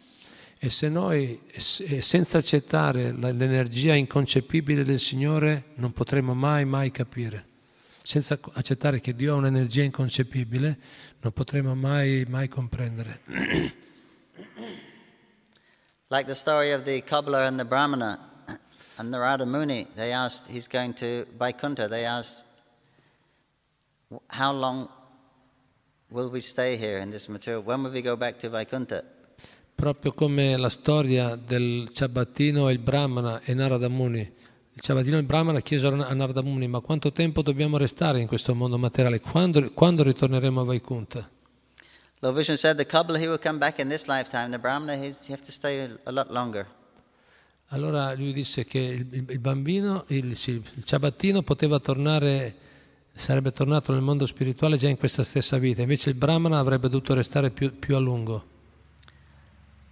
E se noi, senza accettare l'energia inconcepibile del Signore, non potremo mai, mai capire senza accettare che Dio ha un'energia inconcepibile, non potremo mai, mai comprendere. Like the story of the cobbler and the brahmana and Radha Muni, they asked, he's going to Vaikuntha, they asked, how long will we stay here in this material? When will we go back to Vaikuntha? Proprio come la storia del ciabattino e il brahmana e Narada Muni, il ciabatino il Brahmana chiese a Nardamuni, ma quanto tempo dobbiamo restare in questo mondo materiale? Quando, quando ritorneremo a Vaikuntha? Lord Vishnu said the Kabbalah he will come back in this lifetime, the Brahmana he have to stay a lot longer. Allora lui disse che il, il bambino, il, sì, il ciabattino poteva tornare, sarebbe tornato nel mondo spirituale già in questa stessa vita, invece il Brahmana avrebbe dovuto restare più, più a lungo.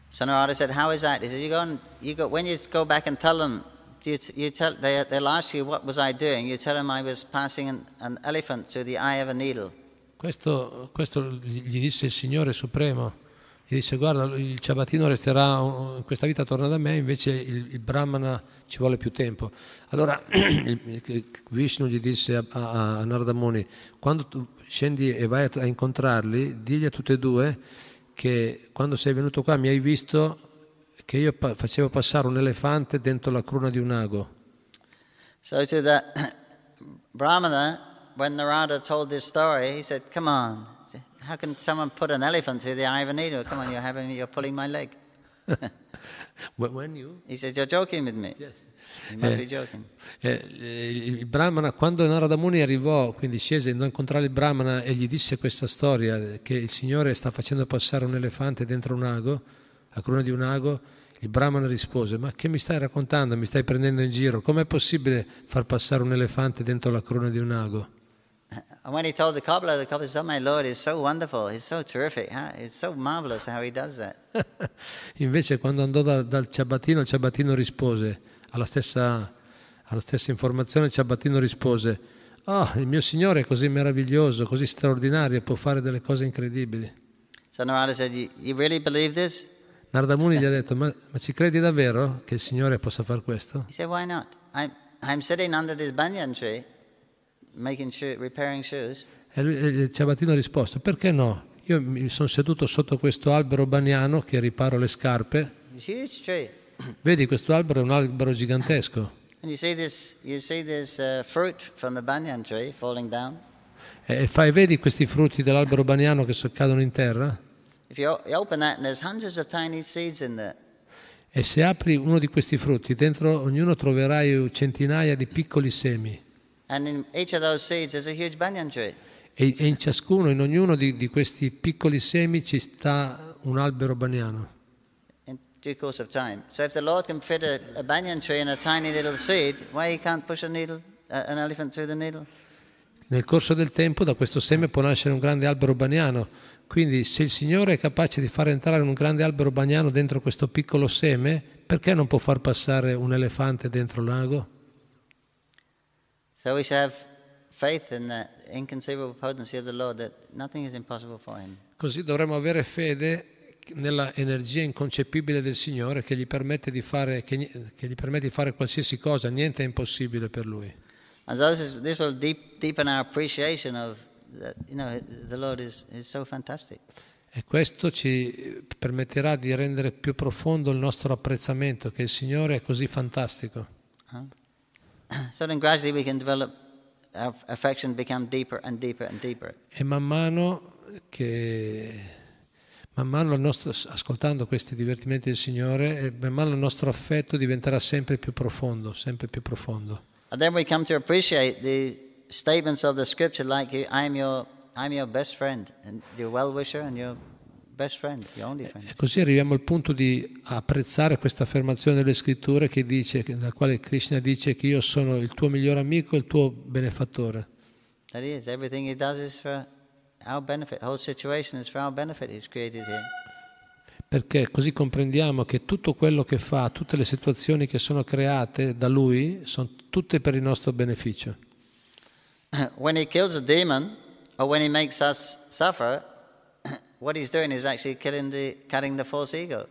Sanarada said, how is that? He said, you go and, you go, when you go back and tell them you, you tell, they, they'll ask you what was I doing. You tell them I was passing an, an elephant through the eye of a needle. Questo, questo gli disse il Signore Supremo. Gli disse, guarda, il ciabatino resterà, questa vita torna da me, invece il, il brahmana ci vuole più tempo. Allora il, Vishnu gli disse a, a, a Nardamuni, quando tu scendi e vai a, a incontrarli, digli a tutti e due che quando sei venuto qua mi hai visto che io pa- facevo passare un elefante dentro la cruna di un ago. So to the Brahmana, when Narada told this story, he said, come on, how can someone put an elephant through the eye of a needle? Come on, you're, having, you're pulling my leg. when you? He said, you're joking with me. Yes. Eh, eh, eh, il Brahmana, quando Narada Muni arrivò, quindi scese andò a incontrare il Brahmana e gli disse questa storia che il Signore sta facendo passare un elefante dentro un ago, la cruna di un ago, il Brahman rispose, ma che mi stai raccontando? Mi stai prendendo in giro? Com'è possibile far passare un elefante dentro la crona di un ago? When he told the cobbler, the cobbler said, oh my lord, it's so wonderful, it's so terrific, huh? it's so marvelous how he does that. Invece quando andò da, dal ciabattino, il ciabattino rispose alla stessa, alla stessa informazione, il ciabattino rispose, oh, il mio Signore è così meraviglioso, così straordinario, può fare delle cose incredibili. So Narada said, you, you really believe this? Narda Muni gli ha detto, ma, ma, ci credi davvero che il Signore possa fare questo? He said, why not? I'm, I'm sitting under this banyan tree, making shoe, repairing shoes. E il ciabattino ha risposto, perché no? Io mi sono seduto sotto questo albero baniano che riparo le scarpe. Vedi, questo albero è un albero gigantesco. Uh, e fai, vedi questi frutti dell'albero baniano che cadono in terra? E se apri uno di questi frutti, dentro ognuno troverai centinaia di piccoli semi. E, in ciascuno, in ognuno di, questi piccoli semi ci sta un albero bagnano. of time. So if a, a banyan tree in a tiny little seed, why he can't push a needle, a, an elephant Nel corso del tempo da questo seme può nascere un grande albero baniano. Quindi se il Signore è capace di far entrare un grande albero bagnano dentro questo piccolo seme, perché non può far passare un elefante dentro l'ago? So we have faith in the inconceivable potency of the Lord that nothing is impossible for him. Così dovremmo avere fede nella energia inconcepibile del Signore che gli permette di fare, che, che gli permette di fare qualsiasi cosa, niente è impossibile per lui. And so this, is, this will deep, deepen our appreciation of you know, the Lord is, is so fantastic. E questo ci permetterà di rendere più profondo il nostro apprezzamento, che il Signore è così fantastico. So then gradually we can develop our affection become deeper and deeper and deeper. E man mano che man mano nostro, ascoltando questi divertimenti del Signore, eh, man mano il nostro affetto diventerà sempre più profondo, sempre più profondo. And then we come to appreciate the statements of the scripture like I'm your, I'm your best friend, and your well-wisher and your best friend, your only friend. E così arriviamo al punto di apprezzare questa affermazione delle scritture che dice, nella quale Krishna dice che io sono il tuo miglior amico e il tuo benefattore. That is, everything he does is for our benefit. The whole situation is for our benefit he's created here perché così comprendiamo che tutto quello che fa, tutte le situazioni che sono create da Lui, sono tutte per il nostro beneficio. when he kills a demon, or when he makes us suffer, what he's doing is actually killing the, cutting the false ego.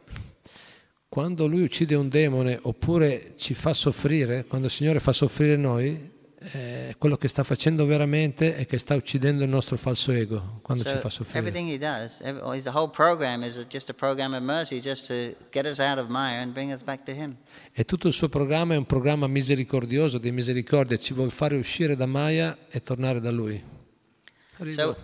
Quando lui uccide un demone oppure ci fa soffrire, quando il Signore fa soffrire noi, eh, quello che sta facendo veramente è che sta uccidendo il nostro falso ego quando so ci fa soffrire. Oh, e tutto il suo programma è un programma misericordioso, di misericordia, ci vuole fare uscire da Maya e tornare da lui. So,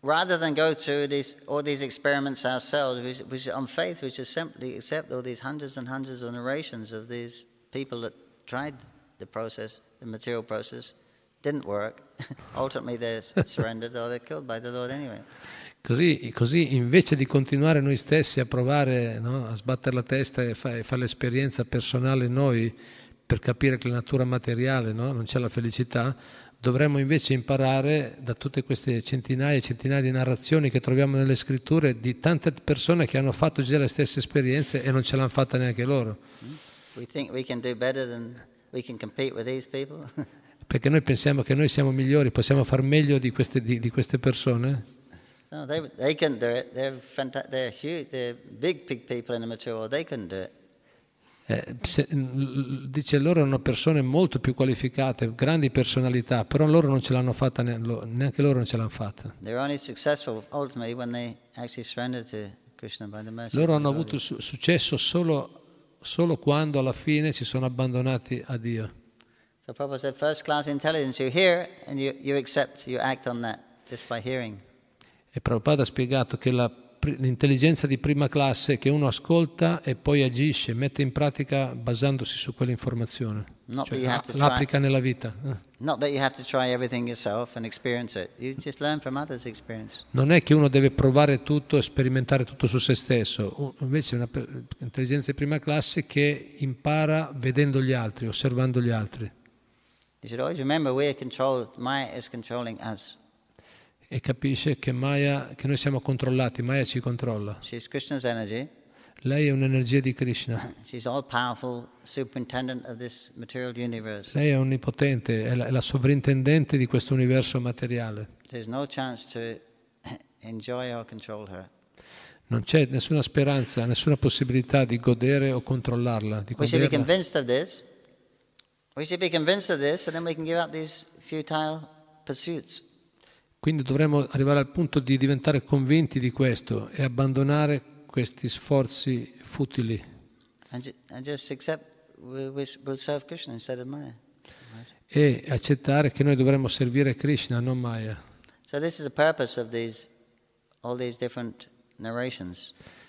rather than go through these, all these experiments ourselves, which, which on faith, we should simply accept all these hundreds and hundreds of narrations of these people that tried the process, the material process, didn't work. Ultimately they're surrendered or they're killed by the Lord anyway. Così, così invece di continuare noi stessi a provare no, a sbattere la testa e fare l'esperienza personale noi per capire che la natura materiale no, non c'è la felicità, dovremmo invece imparare da tutte queste centinaia e centinaia di narrazioni che troviamo nelle scritture di tante persone che hanno fatto già le stesse esperienze e non ce l'hanno fatta neanche loro. Mm-hmm. We think we can do better than we can compete with these people? Perché noi pensiamo che noi siamo migliori, possiamo far meglio di queste, di, di queste persone? No, they, they can do it. They're, fanta- they're huge, they're big, big people in the mature world. They can do it. Eh, dice loro erano persone molto più qualificate, grandi personalità, però loro non ce l'hanno fatta, neanche loro non ce l'hanno fatta. Loro hanno avuto successo solo solo quando alla fine si sono abbandonati a Dio. So Prabhupada said first class intelligence you hear and you, you accept, you act on that just by hearing. E Prabhupada ha spiegato che la, l'intelligenza di prima classe è che uno ascolta e poi agisce, mette in pratica basandosi su quell'informazione, Not cioè, l'applica nella vita. Eh. Non è che uno deve provare tutto e sperimentare tutto su se stesso, invece è un'intelligenza di prima classe che impara vedendo gli altri, osservando gli altri. E capisce che, Maya, che noi siamo controllati, Maya ci controlla. She's Krishna's energy. Lei è un'energia di Krishna. Lei è onnipotente, è la, è la sovrintendente di questo universo materiale. No non c'è nessuna speranza, nessuna possibilità di godere o controllarla. Di we should be convinced of this. We should be convinced of this, and then we can give up these futile pursuits. Quindi dovremmo arrivare al punto di diventare convinti di questo e abbandonare questi sforzi futili. E accettare che noi dovremmo servire Krishna, non Maya. So this is the of these, all these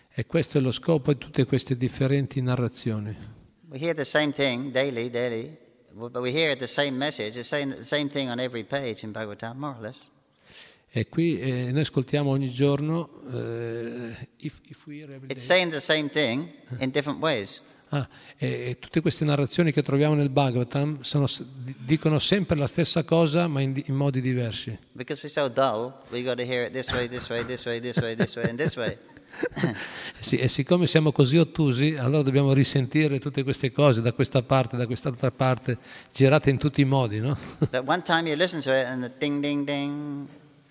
E questo è lo scopo di tutte queste differenti narrazioni. We hear the same thing daily, daily, but we hear the same message, the same, the same thing on every page in Bhagavatam, more or less. E qui eh, noi ascoltiamo ogni giorno eh, if, if It's saying the same thing in different ways. Ah, e, e tutte queste narrazioni che troviamo nel Bhagavatam sono, dicono sempre la stessa cosa ma in, in modi diversi. Because we're so dull, we got to hear it this way, this way, this way, this way, this way and this way. sì, e siccome siamo così ottusi, allora dobbiamo risentire tutte queste cose da questa parte, da quest'altra parte, girate in tutti i modi, no? That one time you listen to it and the ding ding ding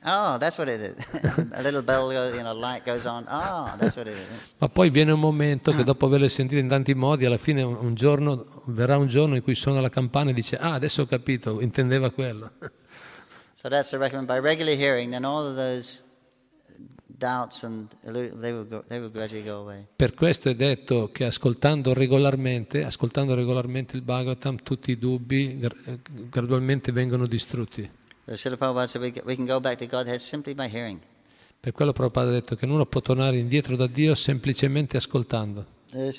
Oh, that's what it is. A little bell, you know, light goes on. Oh, that's what it is. Ma poi viene un momento che dopo averle sentite in tanti modi, alla fine un giorno, verrà un giorno in cui suona la campana e dice, ah, adesso ho capito, intendeva quello. So that's the recommend. By regular hearing, then all of those doubts and they will, go, they will gradually go away. Per questo è detto che ascoltando regolarmente, ascoltando regolarmente il Bhagavatam, tutti i dubbi gradualmente vengono distrutti. Per quello Prabhupada ha detto che uno può tornare indietro da Dio semplicemente ascoltando. Any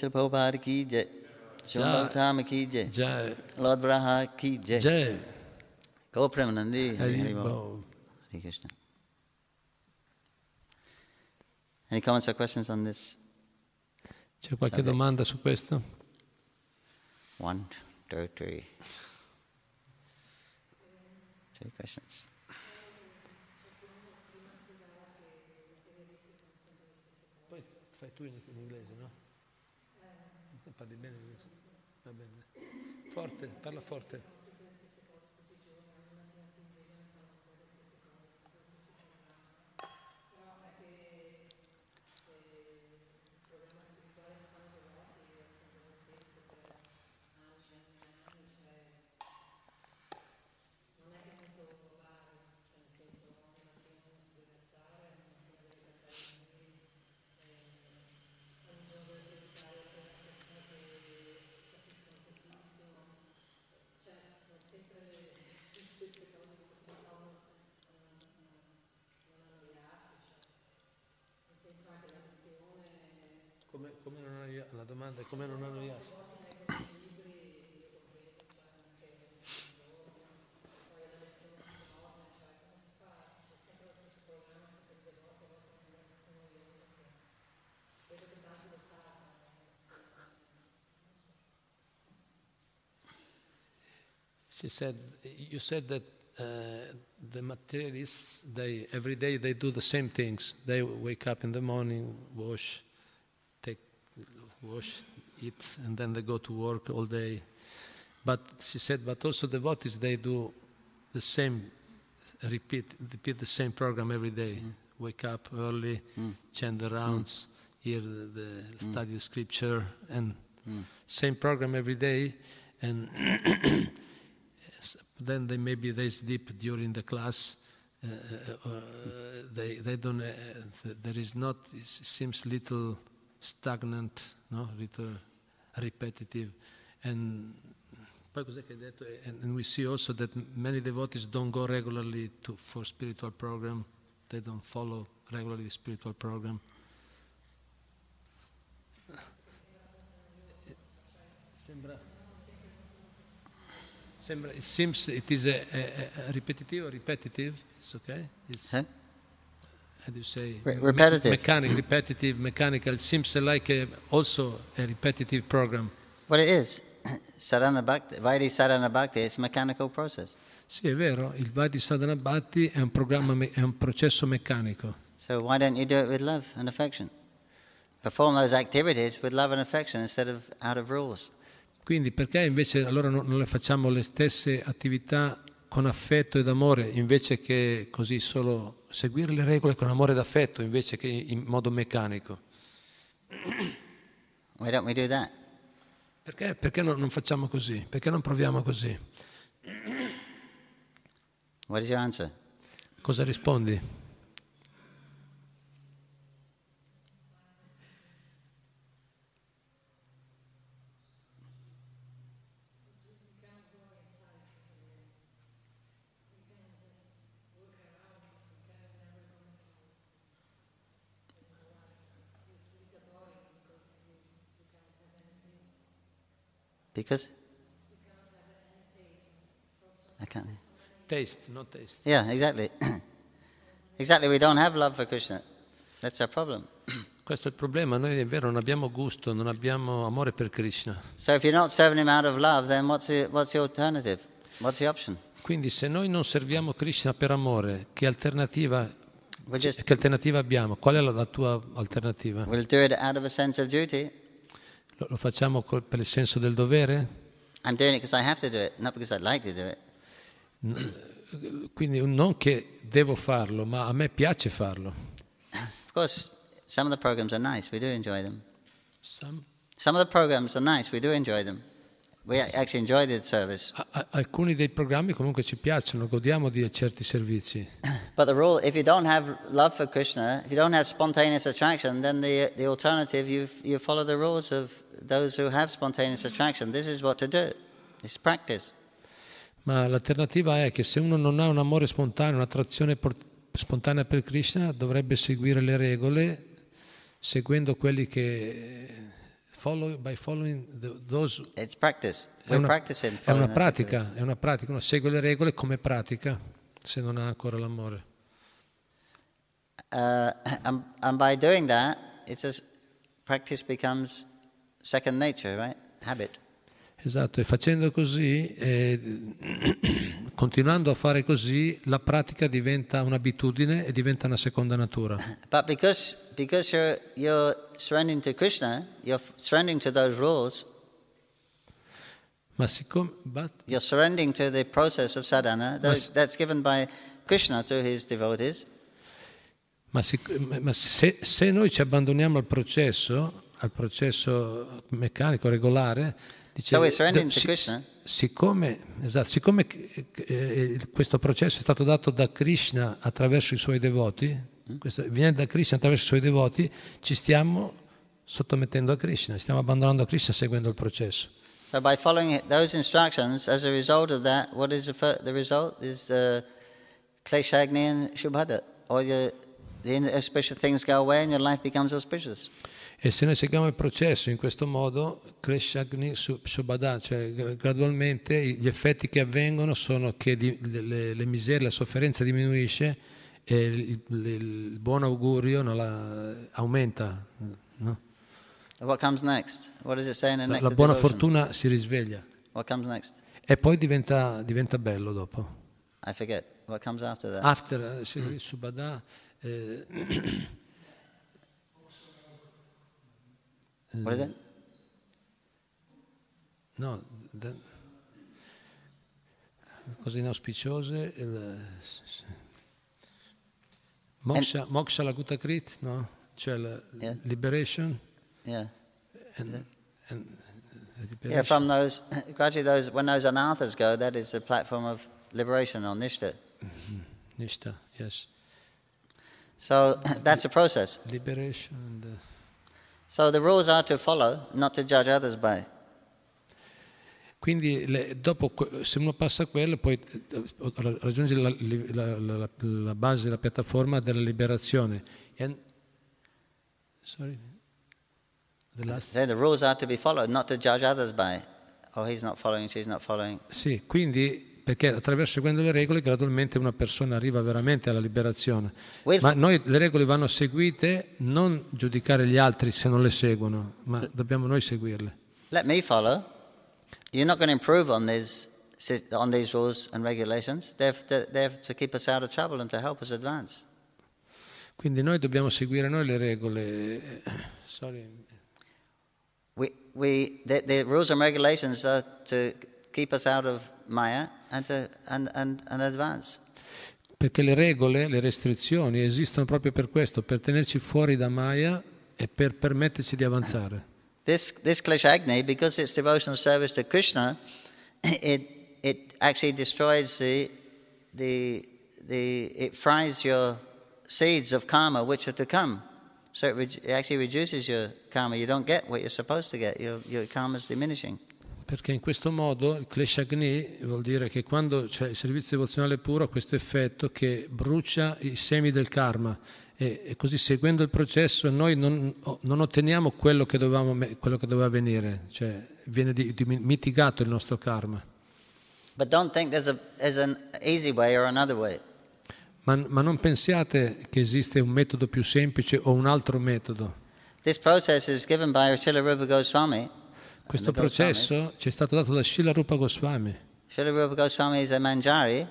comments or questions on this? C'è qualche subject? domanda su questo? One, two, three. Any questions? Poi fai tu in, inglese, no? Eh, parli bene inglese. Va bene. Forte, parla forte. She said, you said that uh, the materialists, they, every day they do the same things. They wake up in the morning, wash, take, wash, eat, and then they go to work all day. But she said, but also devotees, they do the same, repeat, repeat the same program every day. Mm. Wake up early, mm. chant the rounds, mm. hear the, the mm. study the scripture, and mm. same program every day. And then they maybe they sleep during the class. Uh, uh, uh they they don't. Uh, there is not. It seems little stagnant, no, little repetitive, and uh, and we see also that many devotees don't go regularly to, for spiritual program. They don't follow regularly the spiritual program. Sembra it seems it is a, a, a repetitive or repetitive. It's okay. It's, huh? How do you say? Re repetitive. Me mechanic, repetitive, mechanical. Seems like a, also a repetitive program. What it is? Sadhana Bhakti, Vaidhi Sadhana Bhakti, it's a mechanical process. Sì, è vero, il Vaidhi Sadhana Bhakti è un, programma, è un processo meccanico. So why don't you do it with love and affection? Perform those activities with love and affection instead of out of rules. Quindi perché invece allora non le facciamo le stesse attività con affetto ed amore invece che così solo seguire le regole con amore ed affetto invece che in modo meccanico? Why don't we do that? Perché, perché non, non facciamo così? Perché non proviamo così? What is your answer? Cosa rispondi? Because? I can't. Taste, not taste. Yeah, exactly. exactly, we don't have love for Krishna. That's our problem. Questo è il problema, noi è vero non abbiamo gusto, non abbiamo amore per Krishna. Quindi se noi non serviamo Krishna per amore, che alternativa, just, che alternativa abbiamo? Qual è la, la tua alternativa? We'll do it out of a sense of duty lo, lo facciamo col, per il senso del dovere? I'm doing it because I have to do it, not because I'd like to do it. quindi non che devo farlo, ma a me piace farlo. Of course, some of the programs are nice. We do enjoy them. Some? Some of the programs are nice. We do enjoy them. We actually enjoy the service. A- alcuni dei programmi comunque ci piacciono, godiamo di certi servizi. But the rule, if you don't have love for Krishna, if you don't have spontaneous attraction, then the, the alternative, you, you follow the rules of those who have spontaneous attraction, this is what to do. It's practice. Ma l'alternativa è che se uno non ha un amore spontaneo, un'attrazione spontanea per Krishna, dovrebbe seguire le regole seguendo quelli che follow, by following the, those It's practice. È una, è una pratica, è una pratica, uno segue le regole come pratica se non ha ancora l'amore. Uh, and, and by doing that, it's a, practice becomes second nature, right? Habit. Esatto, e facendo così, eh, continuando a fare così, la pratica diventa un'abitudine e diventa una seconda natura. But because, because you're, you're surrendering to Krishna, you're surrendering to those rules, ma siccome, but, you're surrendering to the process of sadhana, those, that's given by Krishna to his devotees. Ma, sic- ma se, se noi ci abbandoniamo al processo, al processo meccanico regolare, dice, so sic- eh. siccome, esatto, siccome eh, questo processo è stato dato da Krishna attraverso i suoi devoti, mm. questo, viene da Krishna attraverso i suoi devoti, ci stiamo sottomettendo a Krishna, stiamo abbandonando a Krishna seguendo il processo. So by following those instructions, as a result of that, what is the, first, the result? Is uh, Kleshagni and Shubhada. All your, the auspicious things go away and your life becomes auspicious. E se noi seguiamo il processo in questo modo, Kleshagni Subhada, cioè gradualmente gli effetti che avvengono sono che di, le, le, miserie, la sofferenza diminuisce e il, il, il buon augurio la, aumenta. No? la, la buona fortuna si risveglia. E poi diventa, diventa, bello dopo. I forget. What comes after that? After, eh, Subhada... Eh, What is it? Mm. No, the, cose inauspiciose. Il, moksha, and, moksha laguta krit, no? Cioè la yeah. liberation. Yeah. And, and liberation. Yeah, from those, gradually those, when those anathas go, that is the platform of liberation or nishta. Mm-hmm. Nishta, yes. So that's a process. Liberation. And, uh, So the rules are to follow, not to judge others by. Quindi dopo, se uno passa quello, poi eh, raggiunge la, la, la, la base, la piattaforma della liberazione. And, sorry. The last... Then the rules are to be followed, not to judge others by. Oh, he's not following, she's not following. Sì, quindi perché attraverso seguendo le regole gradualmente una persona arriva veramente alla liberazione. Ma noi le regole vanno seguite, non giudicare gli altri se non le seguono, ma dobbiamo noi seguirle. Let me follow. You're not going to improve on these, on these rules and regulations. They're to, they're to keep us out of trouble and to help us advance. Quindi noi dobbiamo seguire noi le regole. Sorry. We, we, the, the rules and regulations are to keep us out of trouble. Maya and, and, and, and advance. Perché le regole, le restrizioni esistono proprio per questo, per tenerci fuori da Maya e per permetterci di avanzare. This, this agni, because it's devotional service to Krishna, it, it actually destroys the, the, the, it fries your seeds of karma which are to come. So it, re- it actually reduces your karma. You don't get what you're supposed to get. Your, your karma is diminishing. perché in questo modo il kleshagni vuol dire che quando c'è il servizio devozionale puro ha questo effetto che brucia i semi del karma e, e così seguendo il processo noi non, non otteniamo quello che, dovevamo, quello che, doveva avvenire, cioè viene di, di mitigato il nostro karma. There's a, there's ma, ma non pensiate che esiste un metodo più semplice o un altro metodo. This process is given by Srila Rupa Goswami. Questo processo ci è stato dato da Srila Rupa Goswami. Srila Rupa Goswami is manjari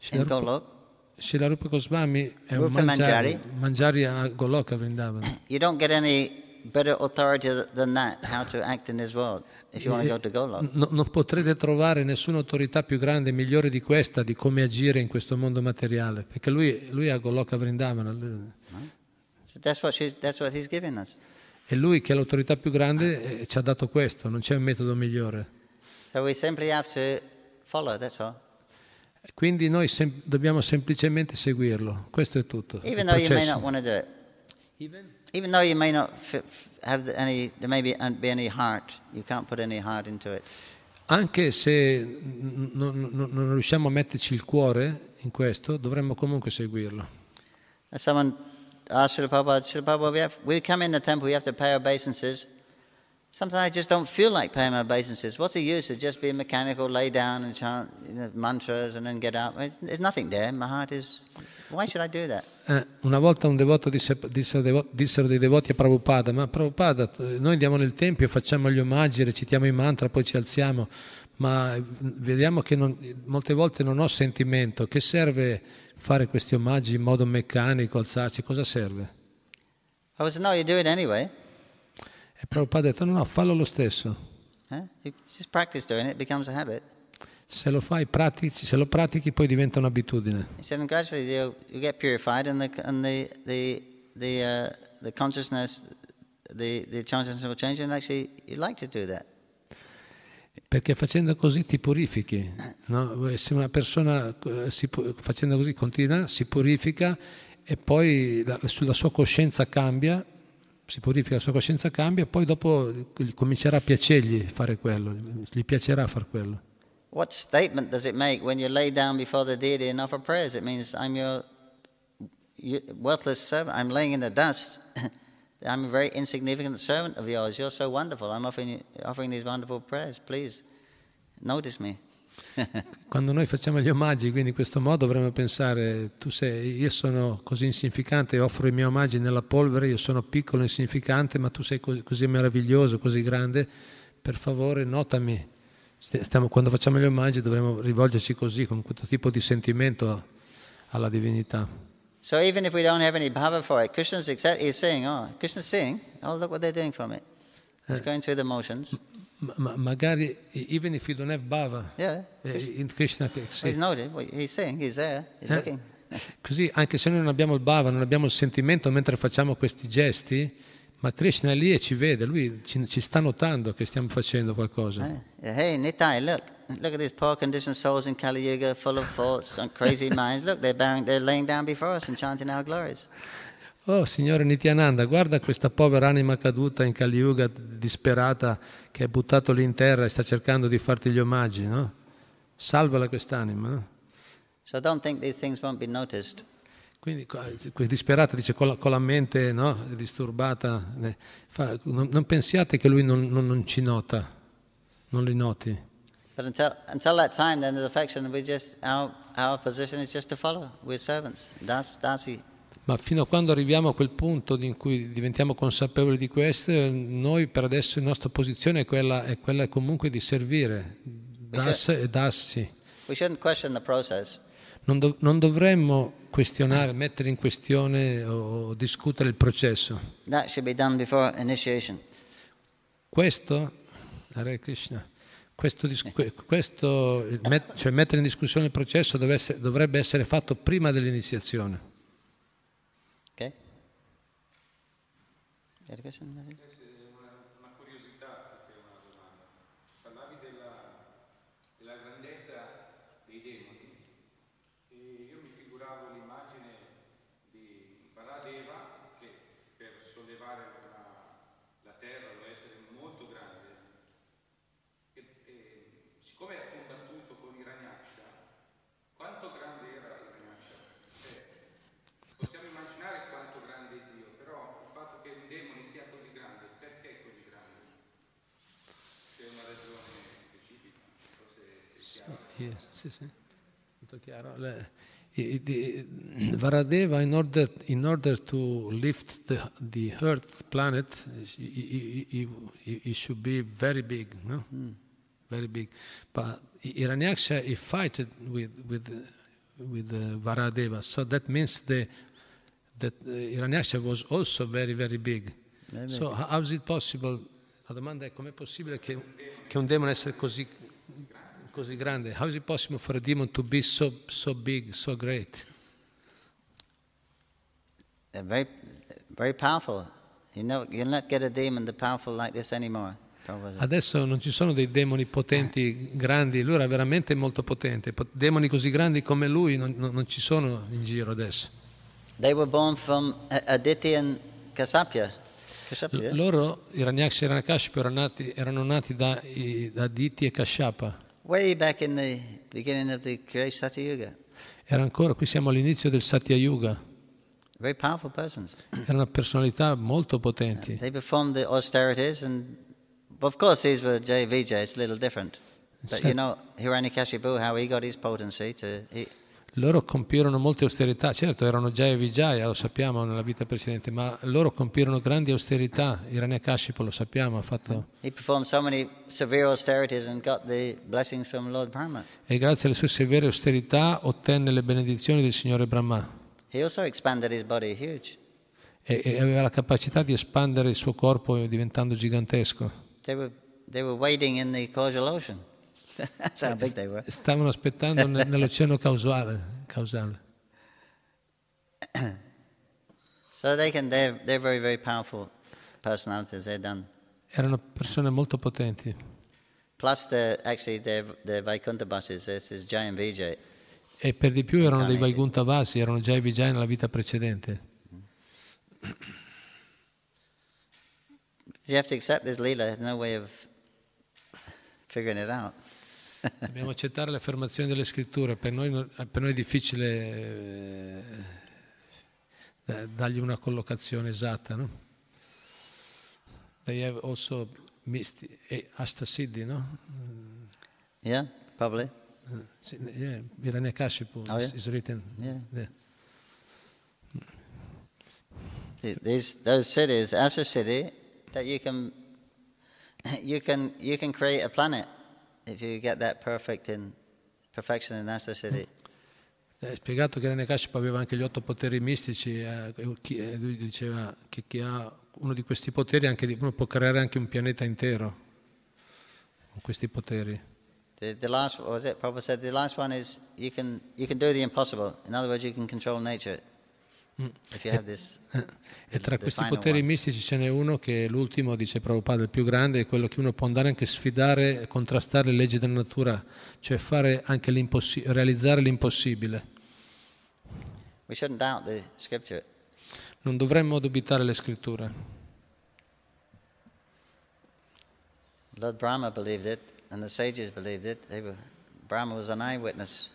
Srila Rupa Goswami è un manjari, manjari a Goloka a Vrindavan. You don't get any better authority than that, how to act in this world, if you want to go to Golok. No, non potrete trovare nessuna autorità più grande, migliore di questa, di come agire in questo mondo materiale, perché lui, lui è a Goloka a Vrindavan. So that's what, that's what he's giving us. E lui che è l'autorità più grande eh, ci ha dato questo, non c'è un metodo migliore. So follow, Quindi noi sem- dobbiamo semplicemente seguirlo, questo è tutto. Even though processo. you may not want to do it. Even? Even though you may not have any, there may be, be any heart, you can't put any heart into it. Anche se non, non, non riusciamo a metterci il cuore in questo, dovremmo comunque seguirlo. someone asked Srila Prabhupada, Srila Prabhupada, we, have, we come in the temple, we have to pay obeisances. Sometimes I just don't feel like paying my obeisances. What's the use of just being mechanical, lay down and chant you know, mantras and then get up? There's nothing there. My heart is. Why should I do that? Eh, una volta un devoto disse, disse dissero dei devoti a Prabhupada, ma Prabhupada, noi andiamo nel tempio, facciamo gli omaggi, recitiamo i mantra, poi ci alziamo, ma vediamo che non, molte volte non ho sentimento, che serve fare questi omaggi in modo meccanico, alzarci, cosa serve? I was, no, you do it anyway. E Prabhupada ha detto, no, no, fallo lo stesso. Eh? You just practice doing it, becomes a habit. Se lo fai, pratici, se lo pratichi poi diventa un'abitudine. He said, and gradually you, you get purified and the, and the, the, the, uh, the consciousness, the, the consciousness will change and actually you like to do that. Perché facendo così ti purifichi, no? Eh, se una persona eh, si, facendo così continua si purifica e poi la, la sua coscienza cambia, si purifica, la sua coscienza cambia e poi dopo comincerà a piacergli fare quello, gli piacerà fare quello. What statement does it make when you lay down before the deity and offer prayers? It means I'm your worthless servant, I'm laying in the dust. I'm a very insignificant servant of yours. You're so wonderful. I'm offering, you, offering these wonderful prayers. Please, notice me. Quando noi facciamo gli omaggi, quindi in questo modo dovremmo pensare, tu sei, io sono così insignificante, offro i miei omaggi nella polvere, io sono piccolo, e insignificante, ma tu sei così, così meraviglioso, così grande, per favore notami. Stiamo, quando facciamo gli omaggi dovremmo rivolgerci così, con questo tipo di sentimento alla divinità. So even if we don't have any bhava for it, Krishna's exactly he's saying, oh, Krishna's saying, oh, look what they're doing from it. He's uh, going through the motions. Ma- magari even if you don't have bhava yeah, eh, in Krishna sì. he's noted he's saying he's there he's eh? looking così anche se noi non abbiamo il bhava non abbiamo il sentimento mentre facciamo questi gesti ma Krishna è lì e ci vede lui ci, ci sta notando che stiamo facendo qualcosa eh. eh hey Nitai look look at these poor conditioned souls in Kali Yuga, full of thoughts and crazy minds. Look, they're, bearing, they're laying down before us and chanting our glories. Oh, signore Nityananda, guarda questa povera anima caduta in Kali Yuga, disperata, che è buttato lì in terra e sta cercando di farti gli omaggi, no? Salvala quest'anima, no? So don't think these things won't be noticed. Quindi disperata dice con la, con la mente no, disturbata, eh, fa, non, non, pensiate che lui non, non, non ci nota, non li noti. But until, until that time, then the affection, we just, our, our position is just to follow. We're servants. Das, dasi. Ma fino a quando arriviamo a quel punto in cui diventiamo consapevoli di questo, noi per adesso la nostra posizione è quella, è quella comunque di servire, das e dassi. Non, do, non, dovremmo questionare, mettere in questione o, discutere il processo. Questo, Hare Krishna, questo, questo cioè mettere in discussione il processo dovesse, dovrebbe essere fatto prima dell'iniziazione. Ok? Okay. sì, sì. Molto chiaro. Varadeva, in order, in order to lift the, the Earth planet, he should be very big, no? Mm. Very big. But Hiranyaksha, uh, he fought with, with, uh, with uh, Varadeva. So that means the, that uh, Hiranyaksha was also very, very big. Very so how is it possible? La domanda è com'è possibile che, che un demone essere così così grande. How is it possible for a demon to be so, so big, so great? They're very, very powerful. You know, you'll not get a demon that powerful like this anymore. Adesso non ci sono dei demoni potenti, grandi, lui era veramente molto potente, demoni così grandi come lui non, non ci sono in giro adesso. They were born from Aditi and Kasapya. Kasapya. Loro, i Ranyaksha e Ranakashapa, erano nati, erano nati da, da Aditi e Kashapa. way back in the beginning of the great Yuga, Era ancora, qui siamo all'inizio del Satya Yuga. Very powerful persons. Erano personalità molto potenti. They performed the austerities and of course these were Jay Vijay, it's a little different. But you know Hiranyakashipu, how he got his potency to he, loro compirono molte austerità, certo erano Jaya e Vijaya, lo sappiamo nella vita precedente, ma loro compirono grandi austerità, Hiranyakashipu lo sappiamo, ha fatto... E grazie alle sue severe austerità ottenne le benedizioni del Signore Brahma. E, e aveva la capacità di espandere il suo corpo diventando gigantesco. They were, they were wading in the ocean. Ah, eh. Stavano aspettando nell'oceano causale. causale. So they can, they're, they're very, very powerful personalities, they're done. Erano persone molto potenti. Plus the, actually the, the Vaikuntha buses, this is Jai and Vijay. E per di più erano dei Vaikuntha Vasi, erano Jay e Vijay nella vita precedente. Mm-hmm. You have to accept this lila, no way of figuring it out. Dobbiamo accettare le affermazioni delle scritture, per noi, per noi è difficile eh, eh, dargli una collocazione esatta. No? They have also missed Astasiddhi, no? Yeah, probably. Eh, yeah, Hiranyakashipu oh, yeah? is written. Yeah. yeah. These, those cities, Astasiddhi, that you can, you, can, you can create a planet. If you get that perfect in perfection in necessity. È mm. eh, spiegato che Renekashipu aveva anche gli otto poteri mistici, eh, eh, lui diceva che chi ha uno di questi poteri anche, uno può creare anche un pianeta intero con questi poteri. The, the last, was it? Prabhupada said the last one is you can, you can do the impossible. In other words, you can control nature. Mm. Eh, eh, e, tra questi poteri mistici ce n'è uno che è l'ultimo, dice Prabhupada, il più grande, è quello che uno può andare anche a sfidare, contrastare le leggi della natura, cioè l'impos- realizzare l'impossibile. Non dovremmo dubitare le scritture. Lord Brahma believed it and the sages believed it. Were, Brahma was an eyewitness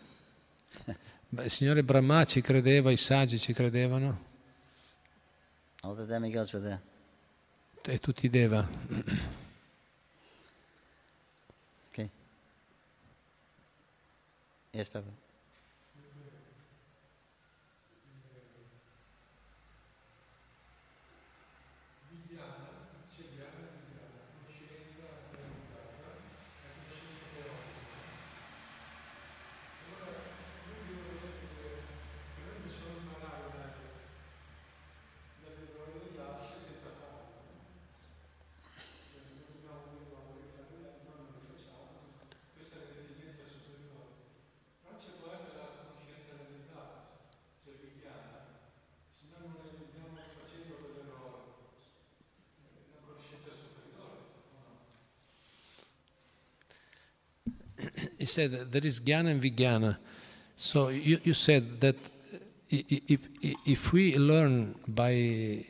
il signore Brahma ci credeva, i saggi ci credevano. All the demigods were there. E tutti i Deva. Okay. Yes, Papa. he said that there is Jnana and Vijnana. So you, you said that if, if we learn by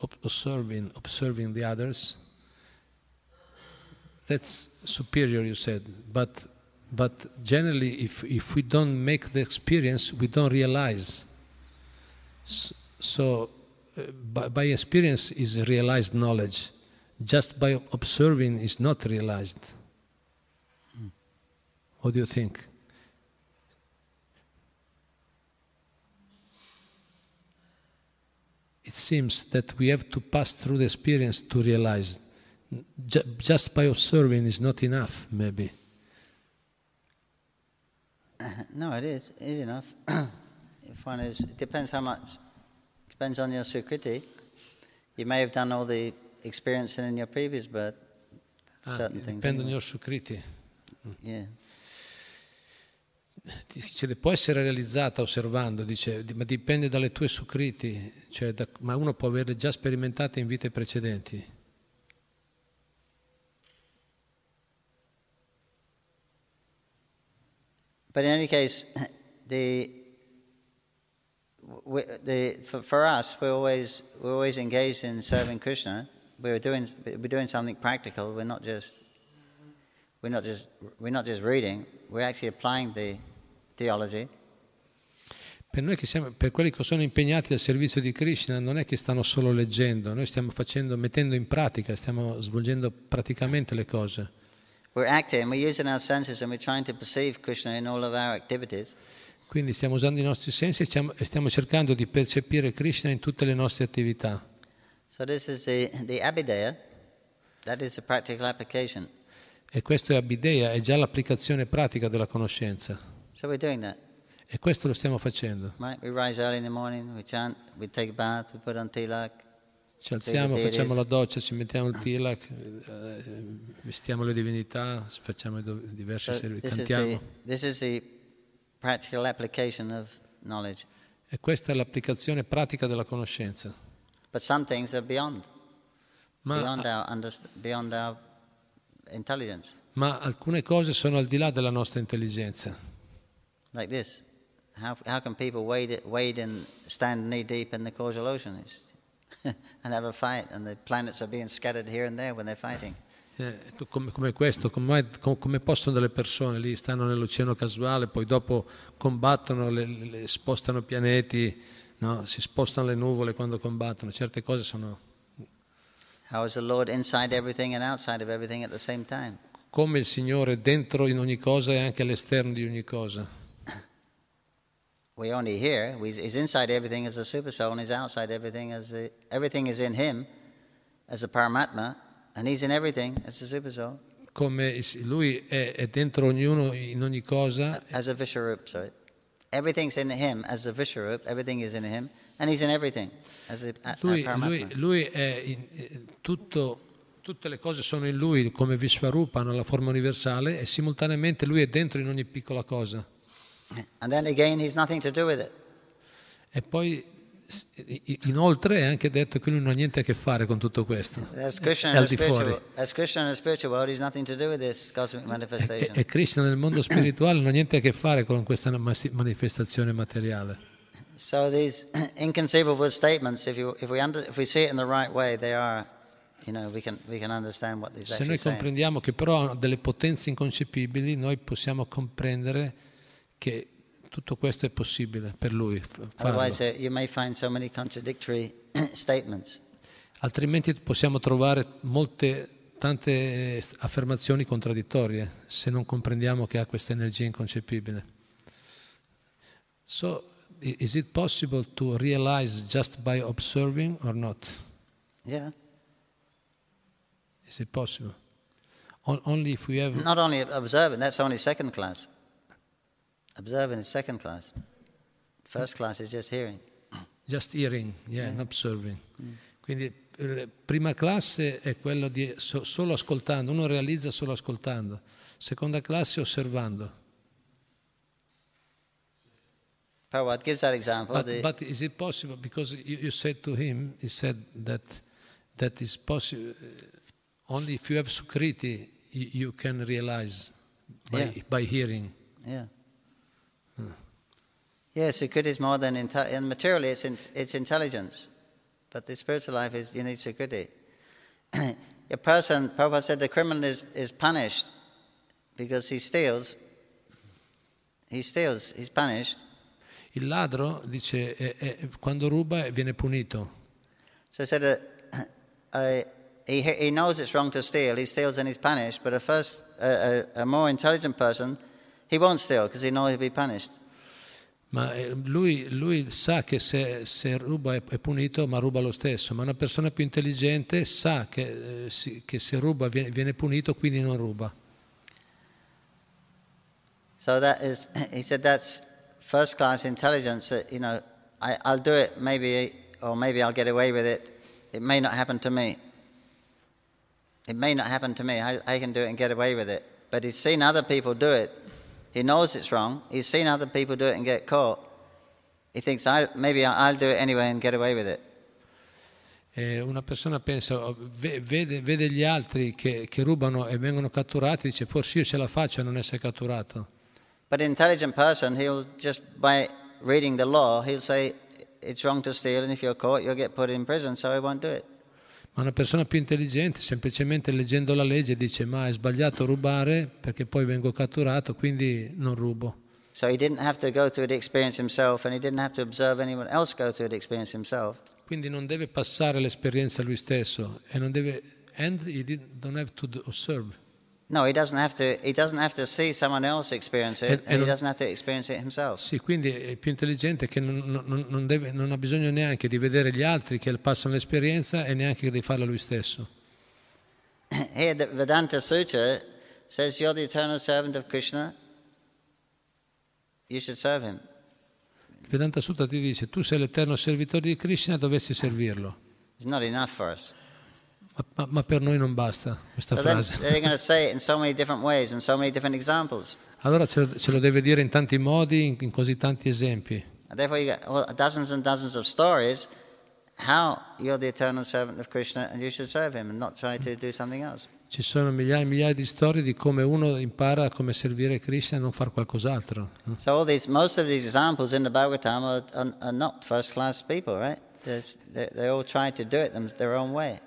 observing, observing the others, that's superior, you said. But, but generally, if, if we don't make the experience, we don't realize. So, uh, by, by experience is realized knowledge. Just by observing is not realized. What do you think? It seems that we have to pass through the experience to realize. Just by observing is not enough, maybe. No, it is. It is enough. if one is, it depends how much. Depends on your sukriti. You may have done all the experiencing in your previous birth. Ah, certain it things. Depends on your sukriti. Yeah. dice, può essere realizzata osservando, dice, ma dipende dalle tue sucriti, cioè da, ma uno può averle già sperimentate in vite precedenti. But in any case, the, we, the, for, for us, we're always, we're always engaged in serving Krishna. We're doing, we're doing something practical. We're not just, we're not just, we're not just reading. We're actually applying the theology. Per noi che siamo, per quelli che sono impegnati al servizio di Krishna, non è che stanno solo leggendo, noi stiamo facendo, mettendo in pratica, stiamo svolgendo praticamente le cose. We're active and we're using our senses and we're trying to perceive Krishna in all of our activities. Quindi stiamo usando i nostri sensi e stiamo, cercando di percepire Krishna in tutte le nostre attività. So this is the, the Abhideya, that is the practical application. E questo è Abhideya, è già l'applicazione pratica della conoscenza. So we're doing that. E questo lo stiamo facendo. Ci alziamo, facciamo la doccia, ci mettiamo il tilak, eh, vestiamo le divinità, facciamo diversi so servizi, cantiamo. Is the, is the of E questa è l'applicazione pratica della conoscenza. But some are beyond, Ma beyond, our, beyond our Ma alcune cose sono al di là della nostra intelligenza like this. How, how can people wade, wade and stand knee deep in the causal ocean and have a fight and the planets are being scattered here and there when they're fighting? Eh, ecco, come, come, questo, come, come, possono delle persone lì, stanno nell'oceano casuale, poi dopo combattono, le, le spostano pianeti, no? si spostano le nuvole quando combattono, certe cose sono... Come il Signore dentro in ogni cosa e anche all'esterno di ogni cosa we only hear. We, he's inside everything as a super soul, and he's outside everything as a, everything is in him as a paramatma, and he's in everything as a super soul. Come lui è, è dentro ognuno in ogni cosa. As a Visharup, sorry. Everything's in him as a Visharup, everything is in him, and he's in everything as a, a, lui, a lui, lui, è in, eh, tutto tutte le cose sono in lui come Vishvarupa, hanno la forma universale e simultaneamente lui è dentro in ogni piccola cosa. E poi inoltre è anche detto che lui non ha niente a che fare con tutto questo. È al di fuori. E, e Krishna nel mondo spirituale non ha niente a che fare con questa manifestazione materiale. So these inconceivable statements, if, you, if, we, under, if we see it in the right way, they are, Se noi comprendiamo saying. che però hanno delle potenze inconcepibili, noi possiamo comprendere che tutto questo è possibile per lui. Uh, so Altrimenti possiamo trovare molte, tante eh, affermazioni contraddittorie se non comprendiamo che ha questa energia inconcepibile. So, is it possible to realize just by observing or not? Yeah. Is it possible? O- only if we have. Not only observing, that's only second class. Observing is second class. First class is just hearing. Just hearing, yeah, yeah. and observing. Mm. Quindi eh, prima classe è quello di so, solo ascoltando, uno realizza solo ascoltando. Seconda classe osservando. Prabhupada gives that example. But, the... but is it possible? Because you, you said to him, he said that that is possible. Eh, only if you have Sukriti, you, you can realize by, yeah. by hearing. Yeah. Hmm. Yes, Sukriti is more than inte- and materially it's, in, it's intelligence, but the spiritual life is you need Sukriti. a person, Prabhupada said, the criminal is, is punished because he steals. He steals, he's punished. Il ladro dice quando ruba viene punito. So he said, uh, uh, he, he knows it's wrong to steal. He steals and he's punished. But a first, uh, a, a more intelligent person he won't steal because he knows he'll be punished. Ma eh, lui, lui sa che se, se, ruba è punito, ma ruba lo stesso. Ma una persona più intelligente sa che, eh, che se ruba viene, viene punito, quindi non ruba. So that is, he said that's first class intelligence that, you know, I, I'll do it maybe, or maybe I'll get away with it. It may not happen to me. It may not happen to me. I, I can do it and get away with it. But he's seen other people do it. He knows it's wrong. He's seen other people do it and get caught. He thinks, I, maybe I'll do it anyway and get away with it. Eh, una persona pensa, oh, vede, vede gli altri che, che, rubano e vengono catturati, dice forse io ce la faccio a non essere catturato. But an intelligent person, he'll just by reading the law, he'll say it's wrong to steal and if you're caught you'll get put in prison, so he won't do it. Ma una persona più intelligente, semplicemente leggendo la legge, dice ma è sbagliato rubare perché poi vengo catturato, quindi non rubo. quindi non deve passare l'esperienza lui stesso e non deve and he did, don't have to observe. No, he doesn't have to, he doesn't have to see someone else experience it, e, and he doesn't have to experience it himself. Sì, quindi è più intelligente che non, non, non, deve, non ha bisogno neanche di vedere gli altri che passano l'esperienza e neanche di farla lui stesso. Here the Vedanta Sutra says you're the eternal servant of Krishna, you should serve him. Il Vedanta Sutta ti dice tu sei l'eterno servitore di Krishna, dovessi servirlo. It's not enough for us. Ma, ma, per noi non basta questa so frase. So so allora ce lo, ce lo, deve dire in tanti modi, in, in così tanti esempi. Ci sono migliaia e migliaia di storie di come uno impara come servire Krishna e non fare qualcos'altro. So all these, most of these examples in the Bhagavatam are, are, are not first class people, right?